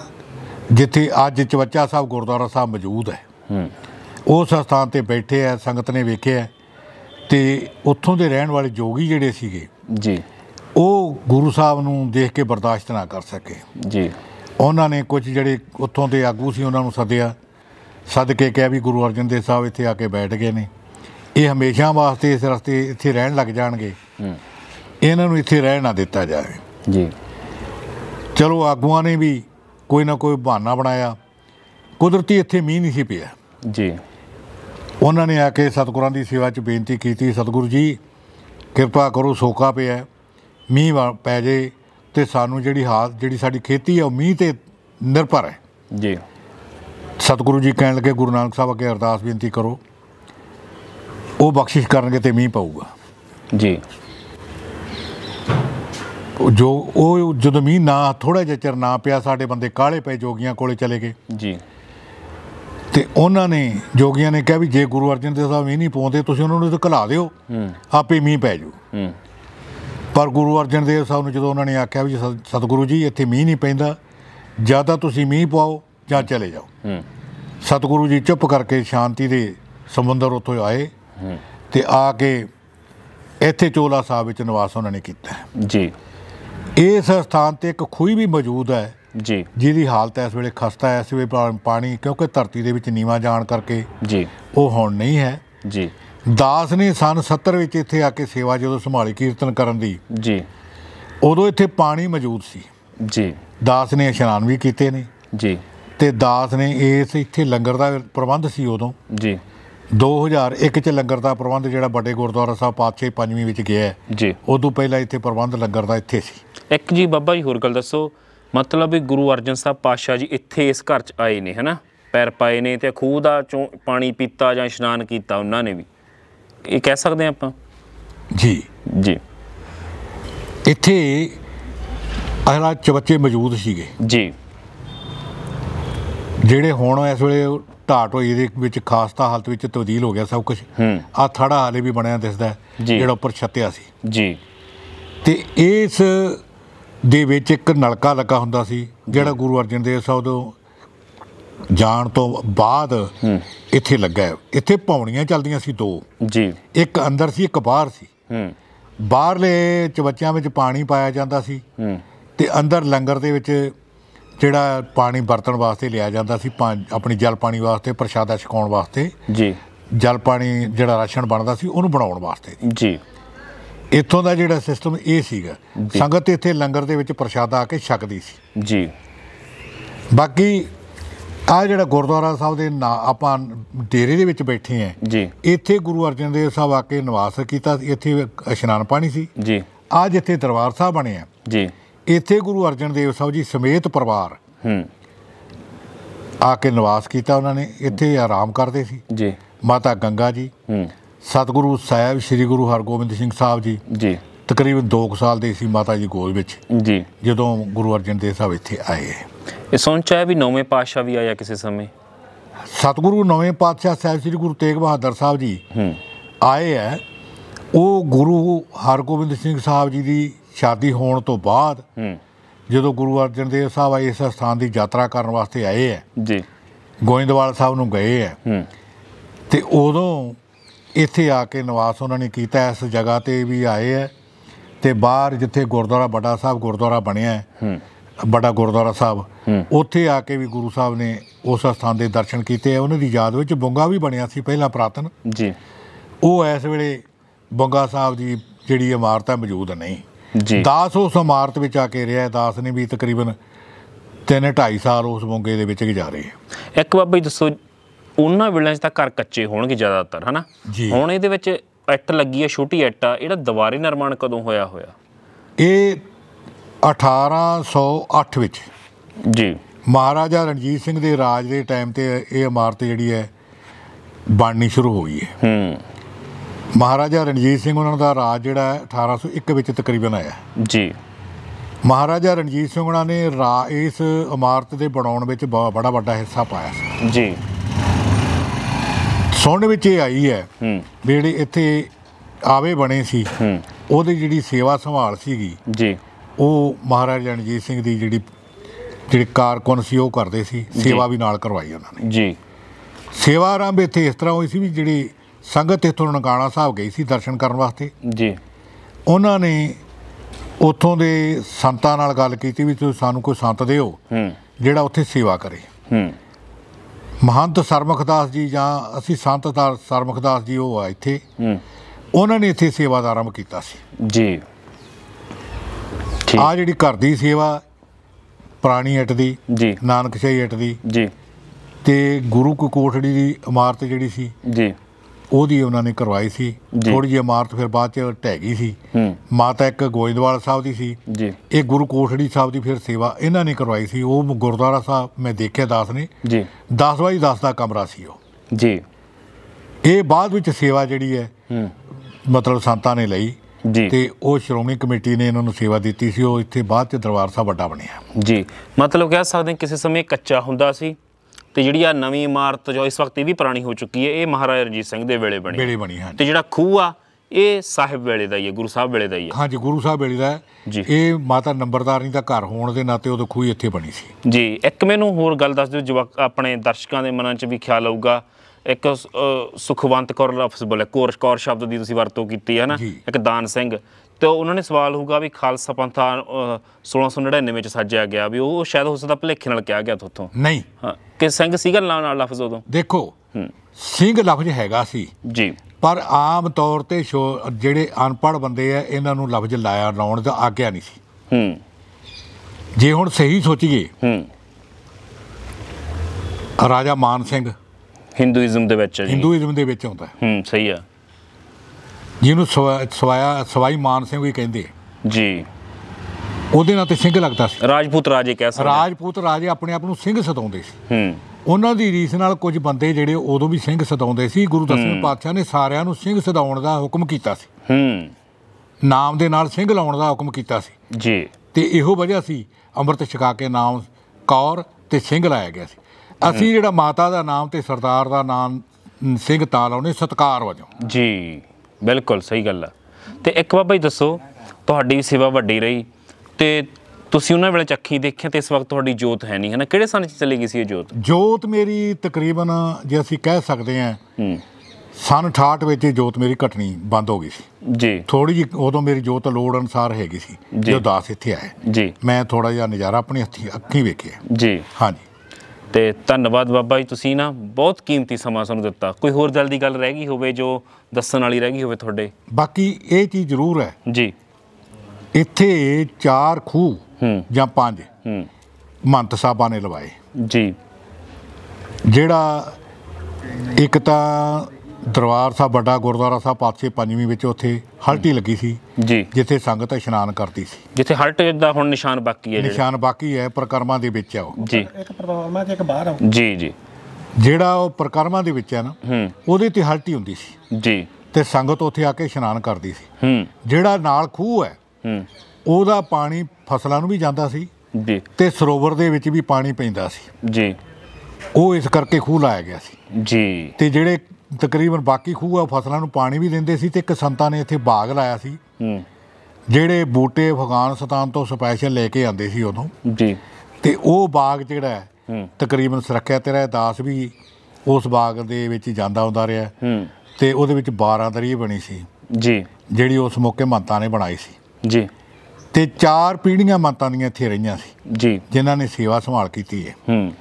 ਜਿੱਥੇ ਅੱਜ ਚਵੱਚਾ ਸਾਹਿਬ ਗੁਰਦੁਆਰਾ ਸਾਹਿਬ ਮੌਜੂਦ ਹੈ ਹੂੰ ਉਸ ਸਥਾਨ ਤੇ ਬੈਠੇ ਆ ਸੰਗਤ ਨੇ ਵੇਖਿਆ ਤੇ ਉੱਥੋਂ ਦੇ ਰਹਿਣ ਵਾਲੇ ਜੋਗੀ ਜਿਹੜੇ ਸੀਗੇ ਜੀ ਉਹ ਗੁਰੂ ਸਾਹਿਬ ਨੂੰ ਦੇਖ ਕੇ ਬਰਦਾਸ਼ਤ ਨਾ ਕਰ ਸਕੇ ਜੀ ਉਹਨਾਂ ਨੇ ਕੁਝ ਜਿਹੜੇ ਉੱਥੋਂ ਦੇ ਆਗੂ ਸੀ ਉਹਨਾਂ ਨੂੰ ਸੱਦਿਆ ਸੱਦ ਕੇ ਕਿਹਾ ਵੀ ਗੁਰੂ ਅਰਜਨ ਦੇਵ ਸਾਹਿਬ ਇੱਥੇ ਆ ਕੇ ਬੈਠ ਗਏ ਨੇ ਇਹ ਹਮੇਸ਼ਾ ਵਾਸਤੇ ਇਸ ਰਸਤੇ ਇੱਥੇ ਰਹਿਣ ਲੱਗ ਜਾਣਗੇ ਇਹਨਾਂ ਨੂੰ ਇੱਥੇ ਰਹਿਣ ਨਾ ਦਿੱਤਾ ਜਾਵੇ ਜੀ ਚਲੋ ਆਗੂਆਂ ਨੇ ਵੀ ਕੋਈ ਨਾ ਕੋਈ ਬਹਾਨਾ ਬਣਾਇਆ ਕੁਦਰਤੀ ਇੱਥੇ ਮੀਂਹ ਨਹੀਂ ਸੀ ਪਿਆ ਜੀ ਉਹਨਾਂ ਨੇ ਆ ਕੇ ਸਤਿਗੁਰਾਂ ਦੀ ਸੇਵਾ 'ਚ ਬੇਨਤੀ ਕੀਤੀ ਸਤਿਗੁਰੂ ਜੀ ਕਿਰਪਾ ਕਰੋ ਸੋਕਾ ਪਿਆ ਮੀਂਹ ਪੈ ਜੇ ਤੇ ਸਾਨੂੰ ਜਿਹੜੀ ਹਾਲ ਜਿਹੜੀ ਸਾਡੀ ਖੇਤੀ ਹੈ ਉਹ ਮੀਂਹ ਤੇ ਨਿਰਭਰ ਹੈ ਜੀ ਸਤਿਗੁਰੂ ਜੀ ਕਹਿਣ ਲੱਗੇ ਗੁਰੂ ਨਾਨਕ ਸਾਹਿਬ ਅੱਗੇ ਅਰਦਾਸ ਬੇਨਤੀ ਕਰੋ ਉਹ ਬਖਸ਼ਿਸ਼ ਕਰਨਗੇ ਤੇ ਮੀਂਹ ਪਊਗਾ ਜੀ ਜੋ ਉਹ ਜਦੋਂ ਮੀਂਹ ਨਾ ਥੋੜਾ ਜਿਹਾ ਚਿਰ ਨਾ ਪਿਆ ਸਾਡੇ ਬੰਦੇ ਕਾਲੇ ਪਏ ਜੋਗੀਆਂ ਕੋਲੇ ਚਲੇ ਗਏ ਜੀ ਤੇ ਉਹਨਾਂ ਨੇ ਜੋਗੀਆਂ ਨੇ ਕਿਹਾ ਵੀ ਜੇ ਗੁਰੂ ਅਰਜਨ ਦੇਵ ਸਾਹਿਬ ਇਹ ਨਹੀਂ ਪਹੁੰਚਦੇ ਤੁਸੀਂ ਉਹਨਾਂ ਨੂੰ ਘਲਾ ਦਿਓ ਆਪੇ ਮੀਂਹ ਪੈ ਜੂ ਪਰ ਗੁਰੂ ਅਰਜਨ ਦੇਵ ਸਾਹਿਬ ਨੂੰ ਜਦੋਂ ਉਹਨਾਂ ਨੇ ਆਖਿਆ ਵੀ ਸਤਿਗੁਰੂ ਜੀ ਇੱਥੇ ਮੀਂਹ ਨਹੀਂ ਪੈਂਦਾ ਜਾਂ ਤਾਂ ਤੁਸੀਂ ਮੀਂਹ ਪਾਓ ਜਾਂ ਚਲੇ ਜਾਓ ਸਤਿਗੁਰੂ ਜੀ ਚੁੱਪ ਕਰਕੇ ਸ਼ਾਂਤੀ ਦੇ ਸਮੁੰਦਰ ਉੱਥੇ ਆਏ ਤੇ ਆ ਕੇ ਇੱਥੇ ਚੋਲਾ ਸਾਹਿਬ ਵਿੱਚ ਨਿਵਾਸ ਉਹਨਾਂ ਨੇ ਕੀਤਾ ਜੀ ਇਸ ਸਥਾਨ ਤੇ ਇੱਕ ਖੂਹੀ ਵੀ ਮੌਜੂਦ ਹੈ ਜੀ ਜਿਹਦੀ ਹਾਲਤ ਐ ਇਸ ਵੇਲੇ ਖਸਤਾ ਐ ਇਸ ਵੇਲੇ ਪਾਣੀ ਕਿਉਂਕਿ ਧਰਤੀ ਦੇ ਵਿੱਚ ਨੀਵਾ ਜਾਣ ਕਰਕੇ ਜੀ ਉਹ ਹੁਣ ਨਹੀਂ ਹੈ ਜੀ ਦਾਸ ਨੇ ਸਨ 70 ਵਿੱਚ ਇੱਥੇ ਆ ਕੇ ਸੇਵਾ ਜਦੋਂ ਸੰਭਾਲੀ ਕੀਰਤਨ ਕਰਨ ਦੀ ਜੀ ਉਦੋਂ ਇੱਥੇ ਪਾਣੀ ਮੌਜੂਦ ਸੀ ਜੀ ਦਾਸ ਨੇ ਇਸ਼ਨਾਨ ਵੀ ਕੀਤੇ ਨੇ ਜੀ ਤੇ ਦਾਸ ਨੇ ਇਸ ਇੱਥੇ ਲੰਗਰ ਦਾ ਪ੍ਰਬੰਧ ਸੀ ਉਦੋਂ ਜੀ 2001 ਚ ਲੰਗਰ ਦਾ ਪ੍ਰਬੰਧ ਜਿਹੜਾ ਵੱਡੇ ਗੁਰਦੁਆਰਾ ਸਾਹਿਬ ਪਾਤਸ਼ਾਹੀ ਪੰਜਵੀਂ ਵਿੱਚ ਗਿਆ ਜੀ ਉਦੋਂ ਪਹਿਲਾਂ ਇੱਥੇ ਪ੍ਰਬੰਧ ਲੰਗਰ ਦਾ ਇੱਥੇ ਸੀ ਇੱਕ ਜੀ ਬਾਬਾ ਜੀ ਹੋਰ ਗੱਲ ਦੱਸੋ ਮਤਲਬ ਇਹ ਗੁਰੂ ਅਰਜਨ ਸਾਹਿਬ ਪਾਤਸ਼ਾਹ ਜੀ ਇੱਥੇ ਇਸ ਘਰ 'ਚ ਆਏ ਨੇ ਹਨਾ ਪੈਰ ਪਾਏ ਨੇ ਤੇ ਖੂਹ ਦਾ ਚੋਂ ਪਾਣੀ ਪੀਤਾ ਜਾਂ ਇਸ਼ਨਾਨ ਕੀਤਾ ਉਹਨਾਂ ਨੇ ਵੀ ਇਹ ਕਹਿ ਸਕਦੇ ਆ ਆਪਾਂ ਜੀ ਜੀ ਇੱਥੇ ਅਹਲਾ ਚਬੱਚੇ ਮੌਜੂਦ ਸੀਗੇ ਜੀ ਜਿਹੜੇ ਹੁਣ ਇਸ ਵੇਲੇ ਢਾਟ ਹੋਈ ਦੇ ਵਿੱਚ ਖਾਸਤਾ ਹਾਲਤ ਵਿੱਚ ਤਬਦੀਲ ਹੋ ਗਿਆ ਸਭ ਕੁਝ ਆ ਥੜਾ ਹਾਲੇ ਵੀ ਬਣਿਆ ਦਿਸਦਾ ਜਿਹੜਾ ਉੱਪਰ ਛੱਤਿਆ ਸੀ ਜੀ ਤੇ ਇਸ ਦੇ ਵਿੱਚ ਇੱਕ ਨਲਕਾ ਲੱਗਾ ਹੁੰਦਾ ਸੀ ਜਿਹੜਾ ਗੁਰੂ ਅਰਜਨ ਦੇਵ ਸਾਹਿਬ ਤੋਂ ਜਾਣ ਤੋਂ ਬਾਅਦ ਇੱਥੇ ਲੱਗਾ ਇੱਥੇ ਪੌਣੀਆਂ ਚੱਲਦੀਆਂ ਸੀ ਦੋ ਜੀ ਇੱਕ ਅੰਦਰ ਸੀ ਇੱਕ ਬਾਹਰ ਸੀ ਹੂੰ ਬਾਹਰਲੇ ਚ ਬੱਚਿਆਂ ਵਿੱਚ ਪਾਣੀ ਪਾਇਆ ਜਾਂਦਾ ਸੀ ਹੂੰ ਤੇ ਅੰਦਰ ਲੰਗਰ ਦੇ ਵਿੱਚ ਜਿਹੜਾ ਪਾਣੀ ਵਰਤਣ ਵਾਸਤੇ ਲਿਆ ਜਾਂਦਾ ਸੀ ਆਪਣੀ ਜਲ ਪਾਣੀ ਵਾਸਤੇ ਪ੍ਰਸ਼ਾਦਾ ਛਕਾਉਣ ਵਾਸਤੇ ਜੀ ਜਲ ਪਾਣੀ ਜਿਹੜਾ ਰਾਸ਼ਨ ਬਣਦਾ ਸੀ ਉਹਨੂੰ ਬਣਾਉਣ ਵਾਸਤੇ ਜੀ ਇੱਥੋਂ ਦਾ ਜਿਹੜਾ ਸਿਸਟਮ ਇਹ ਸੀਗਾ ਸੰਗਤ ਇੱਥੇ ਲੰਗਰ ਦੇ ਵਿੱਚ ਪ੍ਰਸ਼ਾਦਾ ਆ ਕੇ ਛਕਦੀ ਸੀ ਜੀ ਬਾਕੀ ਆ ਜਿਹੜਾ ਗੁਰਦੁਆਰਾ ਸਾਹਿਬ ਦੇ ਨਾਂ ਆਪਾਂ ਡੇਰੇ ਦੇ ਵਿੱਚ ਬੈਠੇ ਆ ਜੀ ਇੱਥੇ ਗੁਰੂ ਅਰਜਨ ਦੇਵ ਸਾਹਿਬ ਆ ਕੇ ਨਿਵਾਸ ਕੀਤਾ ਇੱਥੇ ਇਸ਼ਨਾਨ ਪਾਣੀ ਸੀ ਜੀ ਆ ਜਿੱਥੇ ਦਰਬਾਰ ਸਾਹਿਬ ਬਣਿਆ ਜੀ ਇੱਥੇ ਗੁਰੂ ਅਰਜਨ ਦੇਵ ਸਾਹਿਬ ਜੀ ਸਮੇਤ ਪਰਿਵਾਰ ਹੂੰ ਆ ਕੇ ਨਿਵਾਸ ਕੀਤਾ ਉਹਨਾਂ ਨੇ ਇੱਥੇ ਆਰਾਮ ਕਰਦੇ ਸੀ ਜੀ ਮਾਤਾ ਗੰਗਾ ਜੀ ਹੂੰ ਸਤਿਗੁਰੂ ਸਾਹਿਬ ਸ੍ਰੀ ਗੁਰੂ ਹਰਗੋਬਿੰਦ ਸਿੰਘ ਸਾਹਿਬ ਜੀ ਜੀ ਤਕਰੀਬਨ 2 ਸਾਲ ਦੇ ਸੀ ਮਾਤਾ ਜੀ ਗੋਦ ਵਿੱਚ ਜੀ ਜਦੋਂ ਗੁਰੂ ਅਰਜਨ ਦੇਵ ਸਾਹਿਬ ਇੱਥੇ ਆਏ ਇਹ ਸੋਚਿਆ ਵੀ ਨੌਵੇਂ ਪਾਤਸ਼ਾਹ ਵੀ ਆਇਆ ਕਿਸੇ ਸਮੇਂ ਸਤਿਗੁਰੂ ਨੌਵੇਂ ਪਾਤਸ਼ਾਹ ਸਾਹਿਬ ਸ੍ਰੀ ਗੁਰੂ ਤੇਗ ਬਹਾਦਰ ਸਾਹਿਬ ਜੀ ਆਏ ਹੈ ਉਹ ਗੁਰੂ ਹਰਗੋਬਿੰਦ ਸਿੰਘ ਸਾਹਿਬ ਜੀ ਦੀ ਸ਼ਾਦੀ ਹੋਣ ਤੋਂ ਬਾਅਦ ਜਦੋਂ ਗੁਰੂ ਅਰਜਨ ਦੇਵ ਸਾਹਿਬ ਆਏ ਇਸ ਸਥਾਨ ਦੀ ਯਾਤਰਾ ਕਰਨ ਵਾਸਤੇ ਆਏ ਹੈ ਜੀ ਗੋਇੰਦਵਾਲ ਸਾਹਿਬ ਨੂੰ ਗਏ ਹੈ ਤੇ ਉਦੋਂ ਇੱਥੇ ਆ ਕੇ ਨਿਵਾਸ ਉਹਨਾਂ ਨੇ ਕੀਤਾ ਇਸ ਜਗ੍ਹਾ ਤੇ ਵੀ ਆਏ ਐ ਤੇ ਬਾਹਰ ਜਿੱਥੇ ਗੁਰਦੁਆਰਾ ਬੜਾ ਸਾਹਿਬ ਗੁਰਦੁਆਰਾ ਬਣਿਆ ਹੈ ਬੜਾ ਗੁਰਦੁਆਰਾ ਸਾਹਿਬ ਉੱਥੇ ਆ ਕੇ ਵੀ ਗੁਰੂ ਸਾਹਿਬ ਨੇ ਉਸ ਸਥਾਨ ਦੇ ਦਰਸ਼ਨ ਕੀਤੇ ਐ ਉਹਨਾਂ ਦੀ ਯਾਦ ਵਿੱਚ ਬੰਗਾ ਵੀ ਬਣਿਆ ਸੀ ਪਹਿਲਾਂ ਪ੍ਰਾਤਨ ਜੀ ਉਹ ਇਸ ਵੇਲੇ ਬੰਗਾ ਸਾਹਿਬ ਦੀ ਜਿਹੜੀ ਇਮਾਰਤ ਹੈ ਮੌਜੂਦ ਨਹੀਂ ਜੀ ਦਾਸ ਉਸ ਇਮਾਰਤ ਵਿੱਚ ਆ ਕੇ ਰਿਹਾ ਦਾਸ ਨੇ ਵੀ ਤਕਰੀਬਨ 3 2.5 ਸਾਲ ਉਸ ਬੰਗੇ ਦੇ ਵਿੱਚ ਗੁਜ਼ਾਰੇ ਇੱਕ ਬਾਬਾ ਜੀ ਦੱਸੋ ਉਹਨਾਂ ਬਿਲਡਿੰਗਸ ਤਾਂ ਘਰ ਕੱਚੇ ਹੋਣਗੇ ਜ਼ਿਆਦਾਤਰ ਹਨਾ ਹੁਣ ਇਹਦੇ ਵਿੱਚ ਐਟ ਲੱਗੀ ਹੈ ਛੋਟੀ ਐਟ ਆ ਇਹਦਾ ਦੁਬਾਰੇ ਨਿਰਮਾਣ ਕਦੋਂ ਹੋਇਆ ਹੋਇਆ ਇਹ 1808 ਵਿੱਚ ਜੀ ਮਹਾਰਾਜਾ ਰਣਜੀਤ ਸਿੰਘ ਦੇ ਰਾਜ ਦੇ ਟਾਈਮ ਤੇ ਇਹ ਇਮਾਰਤ ਜਿਹੜੀ ਹੈ ਬਣਨੀ ਸ਼ੁਰੂ ਹੋਈ ਹੈ ਹੂੰ ਮਹਾਰਾਜਾ ਰਣਜੀਤ ਸਿੰਘ ਉਹਨਾਂ ਦਾ ਰਾਜ ਜਿਹੜਾ ਹੈ 1801 ਵਿੱਚ ਤਕਰੀਬਨ ਆਇਆ ਜੀ ਮਹਾਰਾਜਾ ਰਣਜੀਤ ਸਿੰਘ ਉਹਨਾਂ ਨੇ ਰਾ ਇਸ ਇਮਾਰਤ ਦੇ ਬਣਾਉਣ ਵਿੱਚ ਬੜਾ ਵੱਡਾ ਹਿੱਸਾ ਪਾਇਆ ਸੀ ਜੀ ਸੁਣ ਵਿੱਚ ਇਹ ਆਈ ਹੈ ਵੀ ਜਿਹੜੇ ਇੱਥੇ ਆਵੇ ਬਣੇ ਸੀ ਉਹਦੀ ਜਿਹੜੀ ਸੇਵਾ ਸੰਭਾਲ ਸੀਗੀ ਜੀ ਉਹ ਮਹਾਰਾਜ ਰਣਜੀਤ ਸਿੰਘ ਦੀ ਜਿਹੜੀ ਜਿਹੜੇ ਕਾਰਕੁਨ ਸੀ ਉਹ ਕਰਦੇ ਸੀ ਸੇਵਾ ਵੀ ਨਾਲ ਕਰਵਾਈ ਉਹਨਾਂ ਨੇ ਜੀ ਸੇਵਾ ਆਰੰਭ ਇੱਥੇ ਇਸ ਤਰ੍ਹਾਂ ਹੋਈ ਸੀ ਵੀ ਜਿਹੜੀ ਸੰਗਤ ਇਥੋਂ ਨਨਕਾਣਾ ਸਾਹਿਬ ਗਈ ਸੀ ਦਰਸ਼ਨ ਕਰਨ ਵਾਸਤੇ ਜੀ ਉਹਨਾਂ ਨੇ ਉਥੋਂ ਦੇ ਸੰਤਾਂ ਨਾਲ ਗੱਲ ਕੀਤੀ ਵੀ ਤੁਸੀਂ ਸਾਨੂੰ ਕੋਈ ਸੰਤ ਦਿਓ ਜਿਹੜਾ ਉੱਥੇ ਸੇਵਾ ਕਰੇ ਮਹੰਤ ਸਰਮਖਦਾਸ ਜੀ ਜਾਂ ਅਸੀਂ ਸੰਤ ਸਰਮਖਦਾਸ ਜੀ ਉਹ ਆ ਇੱਥੇ ਹੂੰ ਉਹਨਾਂ ਨੇ ਇੱਥੇ ਸੇਵਾ ਦਾ ਆਰੰਭ ਕੀਤਾ ਸੀ ਜੀ ਆ ਜਿਹੜੀ ਘਰ ਦੀ ਸੇਵਾ ਪ੍ਰਾਣੀ ਇੱਟ ਦੀ ਜੀ ਨਾਨਕਸ਼ਾਹੀ ਇੱਟ ਦੀ ਜੀ ਤੇ ਗੁਰੂ ਕੋਠੜੀ ਦੀ ਇਮਾਰਤ ਜਿਹੜੀ ਸੀ ਜੀ ਉਹਦੀ ਉਹਨਾਂ ਨੇ ਕਰਵਾਈ ਸੀ ਥੋੜੀ ਜਿਹੀ ਇਮਾਰਤ ਫਿਰ ਬਾਅਦ ਚ ਢਹਿ ਗਈ ਸੀ ਮਾਤਾ ਇੱਕ ਗੋਇੰਦਵਾਲ ਸਾਹਿਬ ਦੀ ਸੀ ਜੀ ਇਹ ਗੁਰੂ ਕੋਠੜੀ ਸਾਹਿਬ ਦੀ ਫਿਰ ਸੇਵਾ ਇਹਨਾਂ ਨੇ ਕਰਵਾਈ ਸੀ ਉਹ ਗੁਰਦੁਆਰਾ ਸਾਹਿਬ ਮੈਂ ਦੇਖਿਆ ਦਾਸ ਨੇ ਜੀ 10 ਵਜੇ 10 ਦਾ ਕਮਰਾ ਸੀ ਉਹ ਜੀ ਇਹ ਬਾਅਦ ਵਿੱਚ ਸੇਵਾ ਜਿਹੜੀ ਹੈ ਮਤਲਬ ਸੰਤਾਂ ਨੇ ਲਈ ਜੀ ਤੇ ਉਹ ਸ਼੍ਰੋਮਣੀ ਕਮੇਟੀ ਨੇ ਇਹਨਾਂ ਨੂੰ ਸੇਵਾ ਦਿੱਤੀ ਸੀ ਉਹ ਇੱਥੇ ਬਾਅਦ ਚ ਦਰਬਾਰ ਸਾਹਿਬ ਵੱਡਾ ਬਣਿਆ ਜੀ ਮਤਲਬ ਕਹਿ ਸਕਦੇ ਕਿਸੇ ਸਮੇਂ ਕੱਚਾ ਹੁੰਦਾ ਸੀ ਤੇ ਜਿਹੜੀ ਆ ਨਵੀਂ ਇਮਾਰਤ ਜੋ ਇਸ ਵਕਤ ਇਹ ਵੀ ਪੁਰਾਣੀ ਹੋ ਚੁੱਕੀ ਹੈ ਇਹ ਮਹਾਰਾਜਾ ਰਣਜੀਤ ਸਿੰਘ ਦੇ ਵੇਲੇ ਬਣੀ ਵੇਲੇ ਬਣੀ ਹਾਂ ਤੇ ਜਿਹੜਾ ਖੂਹ ਆ ਇਹ ਸਾਹਿਬ ਵੇਲੇ ਦਾ ਹੀ ਹੈ ਗੁਰੂ ਸਾਹਿਬ ਵੇਲੇ ਦਾ ਹੀ ਹੈ ਹਾਂਜੀ ਗੁਰੂ ਸਾਹਿਬ ਵੇਲੇ ਦਾ ਹੈ ਇਹ ਮਾਤਾ ਨੰਬਰਦਾਰਨੀ ਦਾ ਘਰ ਹੋਣ ਦੇ ਨਾਤੇ ਉਦੋਂ ਖੂਹ ਇੱਥੇ ਬਣੀ ਸੀ ਜੀ ਇੱਕ ਮੈਨੂੰ ਹੋਰ ਗੱਲ ਦੱਸ ਦਿਓ ਆਪਣੇ ਦਰਸ਼ਕਾਂ ਦੇ ਮਨਾਂ 'ਚ ਵੀ ਖਿਆਲ ਆਊਗਾ ਇੱਕ ਸੁਖਵੰਤ ਕੌਰ ਲਫ਼ਜ਼ ਬੋਲੇ ਕੋਰ ਕੌਰ ਸ਼ਬਦ ਦੀ ਤੁਸੀਂ ਵਰਤੋਂ ਕੀਤੀ ਹੈ ਨਾ ਇੱਕ ਦਾਨ ਸਿੰਘ ਤੇ ਉਹਨਾਂ ਨੇ ਸਵਾਲ ਹੋਊਗਾ ਵੀ ਖਾਲਸਾ ਪੰਥ 1699 ਵਿੱਚ ਸਾਜਿਆ ਗਿਆ ਵੀ ਉਹ ਸ਼ਾਇਦ ਹੋ ਸਕਦਾ ਭਲੇਖੇ ਨਾਲ ਕਿਹਾ ਗਿਆ ਤੁਥੋਂ ਨਹੀਂ ਹਾਂ ਕਿ ਸਿੰਘ ਸੀਗਾ ਨਾਲ ਨਾਲ ਲਫ਼ਜ਼ ਉਦੋਂ ਦੇਖੋ ਸਿੰਘ ਲਫ਼ਜ਼ ਹੈਗਾ ਸੀ ਜੀ ਪਰ ਆਮ ਤੌਰ ਤੇ ਜਿਹੜੇ ਅਨਪੜ੍ਹ ਬੰਦੇ ਆ ਇਹਨਾਂ ਨੂੰ ਲਫ਼ਜ਼ ਲਾਇਆ ਲਾਉਣ ਦਾ ਆਗਿਆ ਨਹੀਂ ਸੀ ਹੂੰ ਜੇ ਹੁਣ ਸਹੀ ਸੋਚੀਏ ਹੂੰ ਰਾਜਾ ਮਾਨ ਸਿੰਘ ਹਿੰਦੂਇਜ਼ਮ ਦੇ ਵਿੱਚ ਜੀ ਹਿੰਦੂਇਜ਼ਮ ਦੇ ਵਿੱਚ ਆਉਂਦਾ ਹੂੰ ਸਹੀ ਆ ਜਿਹਨੂੰ ਸਵਾਇਆ ਸਵਾਈ ਮਾਨ ਸਿੰਘ ਵੀ ਕਹਿੰਦੇ ਜੀ ਉਹਦੇ ਨਾਲ ਤੇ ਸਿੰਘ ਲੱਗਦਾ ਸੀ ਰਾਜਪੂਤ ਰਾਜੇ ਕਹਿ ਸਕਦੇ ਰਾਜਪੂਤ ਰਾਜੇ ਆਪਣੇ ਆਪ ਨੂੰ ਸਿੰਘ ਸਤਾਉਂਦੇ ਸੀ ਹੂੰ ਉਹਨਾਂ ਦੀ ਰੀਸ ਨਾਲ ਕੁਝ ਬੰਦੇ ਜਿਹੜੇ ਉਦੋਂ ਵੀ ਸਿੰਘ ਸਤਾਉਂਦੇ ਸੀ ਗੁਰੂ ਦਸਵੇਂ ਪਾਤਸ਼ਾਹ ਨੇ ਸਾਰਿਆਂ ਨੂੰ ਸਿੰਘ ਸਦਾਉਣ ਦਾ ਹੁਕਮ ਕੀਤਾ ਸੀ ਹੂੰ ਨਾਮ ਦੇ ਨਾਲ ਸਿੰਘ ਲਾਉਣ ਦਾ ਹੁਕਮ ਕੀਤਾ ਸੀ ਜੀ ਤੇ ਇਹੋ ਵਜ੍ਹਾ ਸੀ ਅੰਮ੍ਰਿਤ ਛਕਾ ਕੇ ਨਾਮ ਕੌਰ ਤੇ ਸਿੰਘ ਲਾਇਆ ਗਿਆ ਸੀ ਅਸੀਂ ਜਿਹੜਾ ਮਾਤਾ ਦਾ ਨਾਮ ਤੇ ਸਰਦਾਰ ਦਾ ਨਾਮ ਸਿੰਘ ਤਾਂ ਲਾਉਨੇ ਸਤਕਾਰ ਵਜੋਂ ਜੀ ਬਿਲਕੁਲ ਸਹੀ ਗੱਲ ਆ ਤੇ ਇੱਕ ਬਾਬਾ ਜੀ ਦੱਸੋ ਤੁਹਾਡੀ ਵੀ ਸੇਵਾ ਵੱਡੀ ਰਹੀ ਤੇ ਤੁਸੀਂ ਉਹਨਾਂ ਵੇਲੇ ਚੱਖੀ ਦੇਖਿਆ ਤੇ ਇਸ ਵਕਤ ਤੁਹਾਡੀ ਜੋਤ ਹੈ ਨਹੀਂ ਹਨਾ ਕਿਹੜੇ ਸਨ ਚ ਚਲੀ ਗਈ ਸੀ ਇਹ ਜੋਤ ਜੋਤ ਮੇਰੀ ਤਕਰੀਬਨ ਜੇ ਅਸੀਂ ਕਹਿ ਸਕਦੇ ਹਾਂ ਹੂੰ ਸਨ 68 ਵਿੱਚ ਜੋਤ ਮੇਰੀ ਘਟਣੀ ਬੰਦ ਹੋ ਗਈ ਸੀ ਜੀ ਥੋੜੀ ਜੀ ਉਦੋਂ ਮੇਰੀ ਜੋਤ ਲੋੜ ਅਨਸਾਰ ਹੈਗੀ ਸੀ ਜੋ ਦਾਸ ਇੱਥੇ ਆਇਆ ਜੀ ਮੈਂ ਥੋੜਾ ਜਿਹਾ ਨਜ਼ਾਰਾ ਆਪਣੀ ਹੱਥੀ ਅੱਖੀ ਵੇਖਿਆ ਜੀ ਹਾਂਜੀ ਤੇ ਧੰਨਵਾਦ ਬਾਬਾ ਜੀ ਤੁਸੀਂ ਨਾ ਬਹੁਤ ਕੀਮਤੀ ਸਮਾਂ ਸਾਨੂੰ ਦਿੱਤਾ ਕੋਈ ਹੋਰ ਜਲਦੀ ਗੱਲ ਰਹਿ ਗਈ ਹੋਵੇ ਜੋ ਦੱਸਣ ਵਾਲੀ ਰਹਿ ਗਈ ਹੋਵੇ ਤੁਹਾਡੇ ਬਾਕੀ ਇਹ ਚੀਜ਼ ਜ਼ਰੂਰ ਹੈ ਜੀ ਇੱਥੇ ਚਾਰ ਖੂਹ ਜਾਂ ਪੰਜ ਹੂੰ ਮੰਤ ਸਾਹਿਬਾਂ ਨੇ ਲਵਾਏ ਜੀ ਜਿਹੜਾ ਇੱਕ ਤਾਂ ਦਰਬਾਰ ਸਾਹਿਬ ਵੱਡਾ ਗੁਰਦੁਆਰਾ ਸਾਹਿਬ ਪਾਤਸ਼ਾਹ ਪੰਜਵੀਂ ਵਿੱਚ ਉੱਥੇ ਹਲਟੀ ਲੱਗੀ ਸੀ ਜੀ ਜਿੱਥੇ ਸੰਗਤ ਇਸ਼ਨਾਨ ਕਰਦੀ ਸੀ ਜਿੱਥੇ ਹਲਟ ਦਾ ਹੁਣ ਨਿਸ਼ਾਨ ਬਾਕੀ ਹੈ ਜਿਹੜਾ ਨਿਸ਼ਾਨ ਬਾਕੀ ਹੈ ਪ੍ਰਕਰਮਾਂ ਦੇ ਵਿੱਚ ਆ ਉਹ ਜੀ ਇੱਕ ਪ੍ਰਕਰਮਾਂ ਤੇ ਇੱਕ ਬਾਹਰ ਆ ਜੀ ਜੀ ਜਿਹੜਾ ਉਹ ਪ੍ਰਕਰਮਾਂ ਦੇ ਵਿੱਚ ਹੈ ਨਾ ਉਹਦੇ ਤੇ ਹਲਟੀ ਹੁੰਦੀ ਸੀ ਜੀ ਤੇ ਸੰਗਤ ਉੱਥੇ ਆ ਕੇ ਇਸ਼ਨਾਨ ਕਰਦੀ ਸੀ ਜਿਹੜਾ ਨਾਲ ਖੂਹ ਹੈ ਉਹਦਾ ਪਾਣੀ ਫਸਲਾਂ ਨੂੰ ਵੀ ਜਾਂਦਾ ਸੀ ਜੀ ਤੇ ਸਰੋਵਰ ਦੇ ਵਿੱਚ ਵੀ ਪਾਣੀ ਪੈਂਦਾ ਸੀ ਜੀ ਉਹ ਇਸ ਕਰਕੇ ਖੂਹ ਲਾਇਆ ਗਿਆ ਸੀ ਜੀ ਤੇ ਜਿਹੜੇ ਤਕਰੀਬਨ ਬਾਕੀ ਖੂਹ ਆ ਫਸਲਾਂ ਨੂੰ ਪਾਣੀ ਵੀ ਦਿੰਦੇ ਸੀ ਤੇ ਕਿਸਾਨਾਂ ਨੇ ਇੱਥੇ ਬਾਗ ਲਾਇਆ ਸੀ ਹੂੰ ਜਿਹੜੇ ਬੂਟੇ ਅਫਗਾਨਿਸਤਾਨ ਤੋਂ ਸਪੈਸ਼ਲ ਲੈ ਕੇ ਆਂਦੇ ਸੀ ਉਦੋਂ ਜੀ ਤੇ ਉਹ ਬਾਗ ਜਿਹੜਾ ਹੈ ਤਕਰੀਬਨ ਸੁਰੱਖਿਅਤ ਰਿਹਾ ਦਾਸ ਵੀ ਉਸ ਬਾਗ ਦੇ ਵਿੱਚ ਜਾਂਦਾ ਹੁੰਦਾ ਰਿਹਾ ਤੇ ਉਹਦੇ ਵਿੱਚ 12 ਦਰੀ ਬਣੀ ਸੀ ਜੀ ਜਿਹੜੀ ਉਸ ਮੌਕੇ ਮੰਤਾਂ ਨੇ ਬਣਾਈ ਸੀ ਜੀ ਤੇ ਚਾਰ ਪੀੜੀਆਂ ਮੰਤਾਂ ਦੀਆਂ ਇੱਥੇ ਰਹੀਆਂ ਸੀ ਜੀ ਜਿਨ੍ਹਾਂ ਨੇ ਸੇਵਾ ਸੰਭਾਲ ਕੀਤੀ ਹੈ ਹੂੰ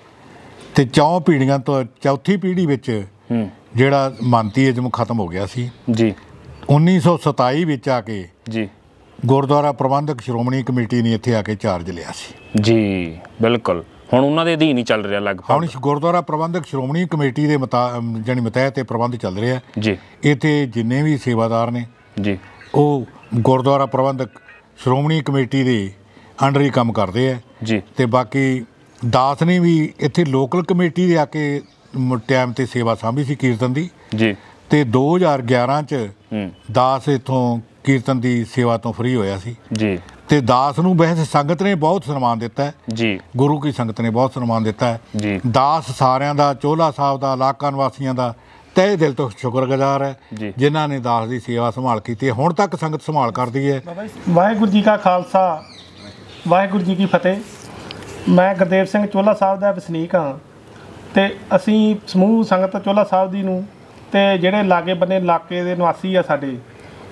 ਤੇ ਚੌਂ ਪੀੜੀਆਂ ਤੋਂ ਚੌਥੀ ਪੀੜੀ ਵਿੱਚ ਜਿਹੜਾ ਮੰਤੀ ਇਜ਼ਮ ਖਤਮ ਹੋ ਗਿਆ ਸੀ ਜੀ 1927 ਵਿੱਚ ਆ ਕੇ ਜੀ ਗੁਰਦੁਆਰਾ ਪ੍ਰਬੰਧਕ ਸ਼੍ਰੋਮਣੀ ਕਮੇਟੀ ਨੇ ਇੱਥੇ ਆ ਕੇ ਚਾਰਜ ਲਿਆ ਸੀ ਜੀ ਬਿਲਕੁਲ ਹੁਣ ਉਹਨਾਂ ਦੇ ਅਧੀਨ ਹੀ ਚੱਲ ਰਿਹਾ ਲਗਭਗ ਹੁਣ ਗੁਰਦੁਆਰਾ ਪ੍ਰਬੰਧਕ ਸ਼੍ਰੋਮਣੀ ਕਮੇਟੀ ਦੇ ਜਾਨੀ ਮਤਹਿਤ ਤੇ ਪ੍ਰਬੰਧ ਚੱਲ ਰਿਹਾ ਜੀ ਇੱਥੇ ਜਿੰਨੇ ਵੀ ਸੇਵਾਦਾਰ ਨੇ ਜੀ ਉਹ ਗੁਰਦੁਆਰਾ ਪ੍ਰਬੰਧਕ ਸ਼੍ਰੋਮਣੀ ਕਮੇਟੀ ਦੇ ਅੰਡਰ ਹੀ ਕੰਮ ਕਰਦੇ ਆ ਜੀ ਤੇ ਬਾਕੀ ਦਾਸ ਨੇ ਵੀ ਇੱਥੇ ਲੋਕਲ ਕਮੇਟੀ ਦੇ ਆ ਕੇ ਟਾਈਮ ਤੇ ਸੇਵਾ ਸਾਂਭੀ ਸੀ ਕੀਰਤਨ ਦੀ ਜੀ ਤੇ 2011 ਚ ਦਾਸ ਇਥੋਂ ਕੀਰਤਨ ਦੀ ਸੇਵਾ ਤੋਂ ਫ੍ਰੀ ਹੋਇਆ ਸੀ ਜੀ ਤੇ ਦਾਸ ਨੂੰ ਬਹਿਸ ਸੰਗਤ ਨੇ ਬਹੁਤ ਸਨਮਾਨ ਦਿੱਤਾ ਹੈ ਜੀ ਗੁਰੂ ਕੀ ਸੰਗਤ ਨੇ ਬਹੁਤ ਸਨਮਾਨ ਦਿੱਤਾ ਹੈ ਜੀ ਦਾਸ ਸਾਰਿਆਂ ਦਾ ਚੋਲਾ ਸਾਹਿਬ ਦਾ ਇਲਾਕਾ ਨਿਵਾਸੀਆਂ ਦਾ ਤਹਿ ਦਿਲ ਤੋਂ ਸ਼ੁਕਰਗੁਜ਼ਾਰ ਹੈ ਜਿਨ੍ਹਾਂ ਨੇ ਦਾਸ ਦੀ ਸੇਵਾ ਸੰਭਾਲ ਕੀਤੀ ਹੈ ਹੁਣ ਤੱਕ ਸੰਗਤ ਸੰਭਾਲ ਕਰਦੀ ਹੈ ਵਾਹਿਗੁਰੂ ਜੀ ਕਾ ਖਾਲਸਾ ਵਾਹਿਗੁਰੂ ਜੀ ਕੀ ਫਤਿਹ ਮੈਂ ਗੁਰਦੇਵ ਸਿੰਘ ਚੋਲਾ ਸਾਹਿਬ ਦਾ ਵਸਨੀਕ ਹਾਂ ਤੇ ਅਸੀਂ ਸਮੂਹ ਸੰਗਤ ਚੋਲਾ ਸਾਹਿਬ ਦੀ ਨੂੰ ਤੇ ਜਿਹੜੇ ਲਾਗੇ ਬੰਨੇ ਇਲਾਕੇ ਦੇ ਨਿਵਾਸੀ ਆ ਸਾਡੇ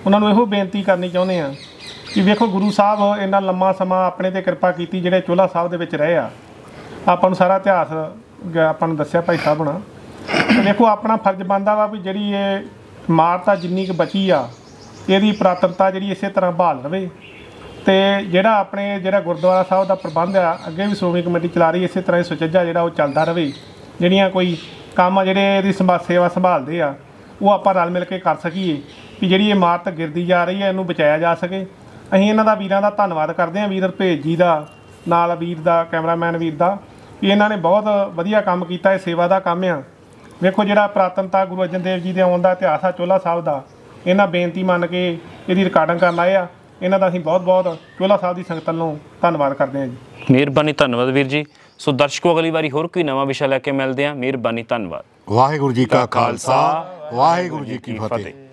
ਉਹਨਾਂ ਨੂੰ ਇਹੋ ਬੇਨਤੀ ਕਰਨੀ ਚਾਹੁੰਦੇ ਆ ਕਿ ਵੇਖੋ ਗੁਰੂ ਸਾਹਿਬ ਇੰਨਾ ਲੰਮਾ ਸਮਾਂ ਆਪਣੇ ਤੇ ਕਿਰਪਾ ਕੀਤੀ ਜਿਹੜੇ ਚੋਲਾ ਸਾਹਿਬ ਦੇ ਵਿੱਚ ਰਹੇ ਆ ਆਪਾਂ ਨੂੰ ਸਾਰਾ ਇਤਿਹਾਸ ਆਪਾਂ ਨੂੰ ਦੱਸਿਆ ਭਾਈ ਸਾਹਿਬ ਹੁਣ ਦੇਖੋ ਆਪਣਾ ਫਰਜ਼ ਬੰਦਾ ਵਾ ਵੀ ਜਿਹੜੀ ਇਹ ਮਾਰਤਾ ਜਿੰਨੀ ਕੁ ਬਚੀ ਆ ਇਹਦੀ ਪ੍ਰਾਤਨਤਾ ਜਿਹੜੀ ਇਸੇ ਤਰ੍ਹਾਂ ਬਹਾਲ ਰਵੇ ਤੇ ਜਿਹੜਾ ਆਪਣੇ ਜਿਹੜਾ ਗੁਰਦੁਆਰਾ ਸਾਹਿਬ ਦਾ ਪ੍ਰਬੰਧ ਆ ਅੱਗੇ ਵੀ ਸ਼੍ਰੋਮਣੀ ਕਮੇਟੀ ਚਲਾ ਰਹੀ ਇਸੇ ਤਰ੍ਹਾਂ ਇਹ ਸੁਚੱਜਾ ਜਿਹੜਾ ਉਹ ਚੱਲਦਾ ਰਵੇ ਜਿਹੜੀਆਂ ਕੋਈ ਕੰਮ ਆ ਜਿਹੜੇ ਇਹਦੀ ਸੰਭਾਲ ਸੇਵਾ ਸੰਭਾਲਦੇ ਆ ਉਹ ਆਪਾਂ ਰਲ ਮਿਲ ਕੇ ਕਰ ਸਕੀਏ ਵੀ ਜਿਹੜੀ ਇਹ ਇਮਾਰਤ ਗਿਰਦੀ ਜਾ ਰਹੀ ਹੈ ਇਹਨੂੰ ਬਚਾਇਆ ਜਾ ਸਕੇ ਅਸੀਂ ਇਹਨਾਂ ਦਾ ਵੀਰਾਂ ਦਾ ਧੰਨਵਾਦ ਕਰਦੇ ਹਾਂ ਵੀਰ ਰਪੇਜ ਜੀ ਦਾ ਨਾਲ ਵੀਰ ਦਾ ਕੈਮਰਾਮੈਨ ਵੀਰ ਦਾ ਕਿ ਇਹਨਾਂ ਨੇ ਬਹੁਤ ਵਧੀਆ ਕੰਮ ਕੀਤਾ ਇਹ ਸੇਵਾ ਦਾ ਕੰਮ ਆ ਵੇਖੋ ਜਿਹੜਾ ਪ੍ਰਾਤਨਤਾ ਗੁਰੂ ਅਰਜਨ ਦੇਵ ਜੀ ਦੇ ਆਉਣ ਦਾ ਇਤਿਹਾਸ ਆ ਚੋਲਾ ਸਾਹਿਬ ਦਾ ਇਹਨਾਂ ਬੇਨਤੀ ਮੰਨ ਕੇ ਇਹਦੀ ਰਿਕਾਰਡਿੰਗ ਕਰਨ ਆਏ ਆ ਇਹਨਾਂ ਦਾ ਅਸੀਂ ਬਹੁਤ ਬਹੁਤ ਚੋਲਾ ਸਾਹਿਬ ਦੀ ਸੰਗਤ ਨੂੰ ਧੰਨਵਾਦ ਕਰਦੇ ਹਾਂ ਜੀ ਮਿਹਰਬਾਨੀ ਧੰਨਵਾਦ ਵੀਰ ਜੀ ਸੋ ਦਰਸ਼ਕੋ ਅਗਲੀ ਵਾਰੀ ਹੋਰ ਕੋਈ ਨਵਾਂ ਵਿਸ਼ਾ ਲੈ ਕੇ ਮਿਲਦੇ ਹਾਂ ਮਿਹਰਬਾਨੀ ਧੰਨਵਾਦ ਵਾਹਿਗੁਰੂ ਜੀ ਕਾ ਖਾਲਸਾ ਵਾਹਿਗੁਰੂ ਜੀ ਕੀ ਫਤਿਹ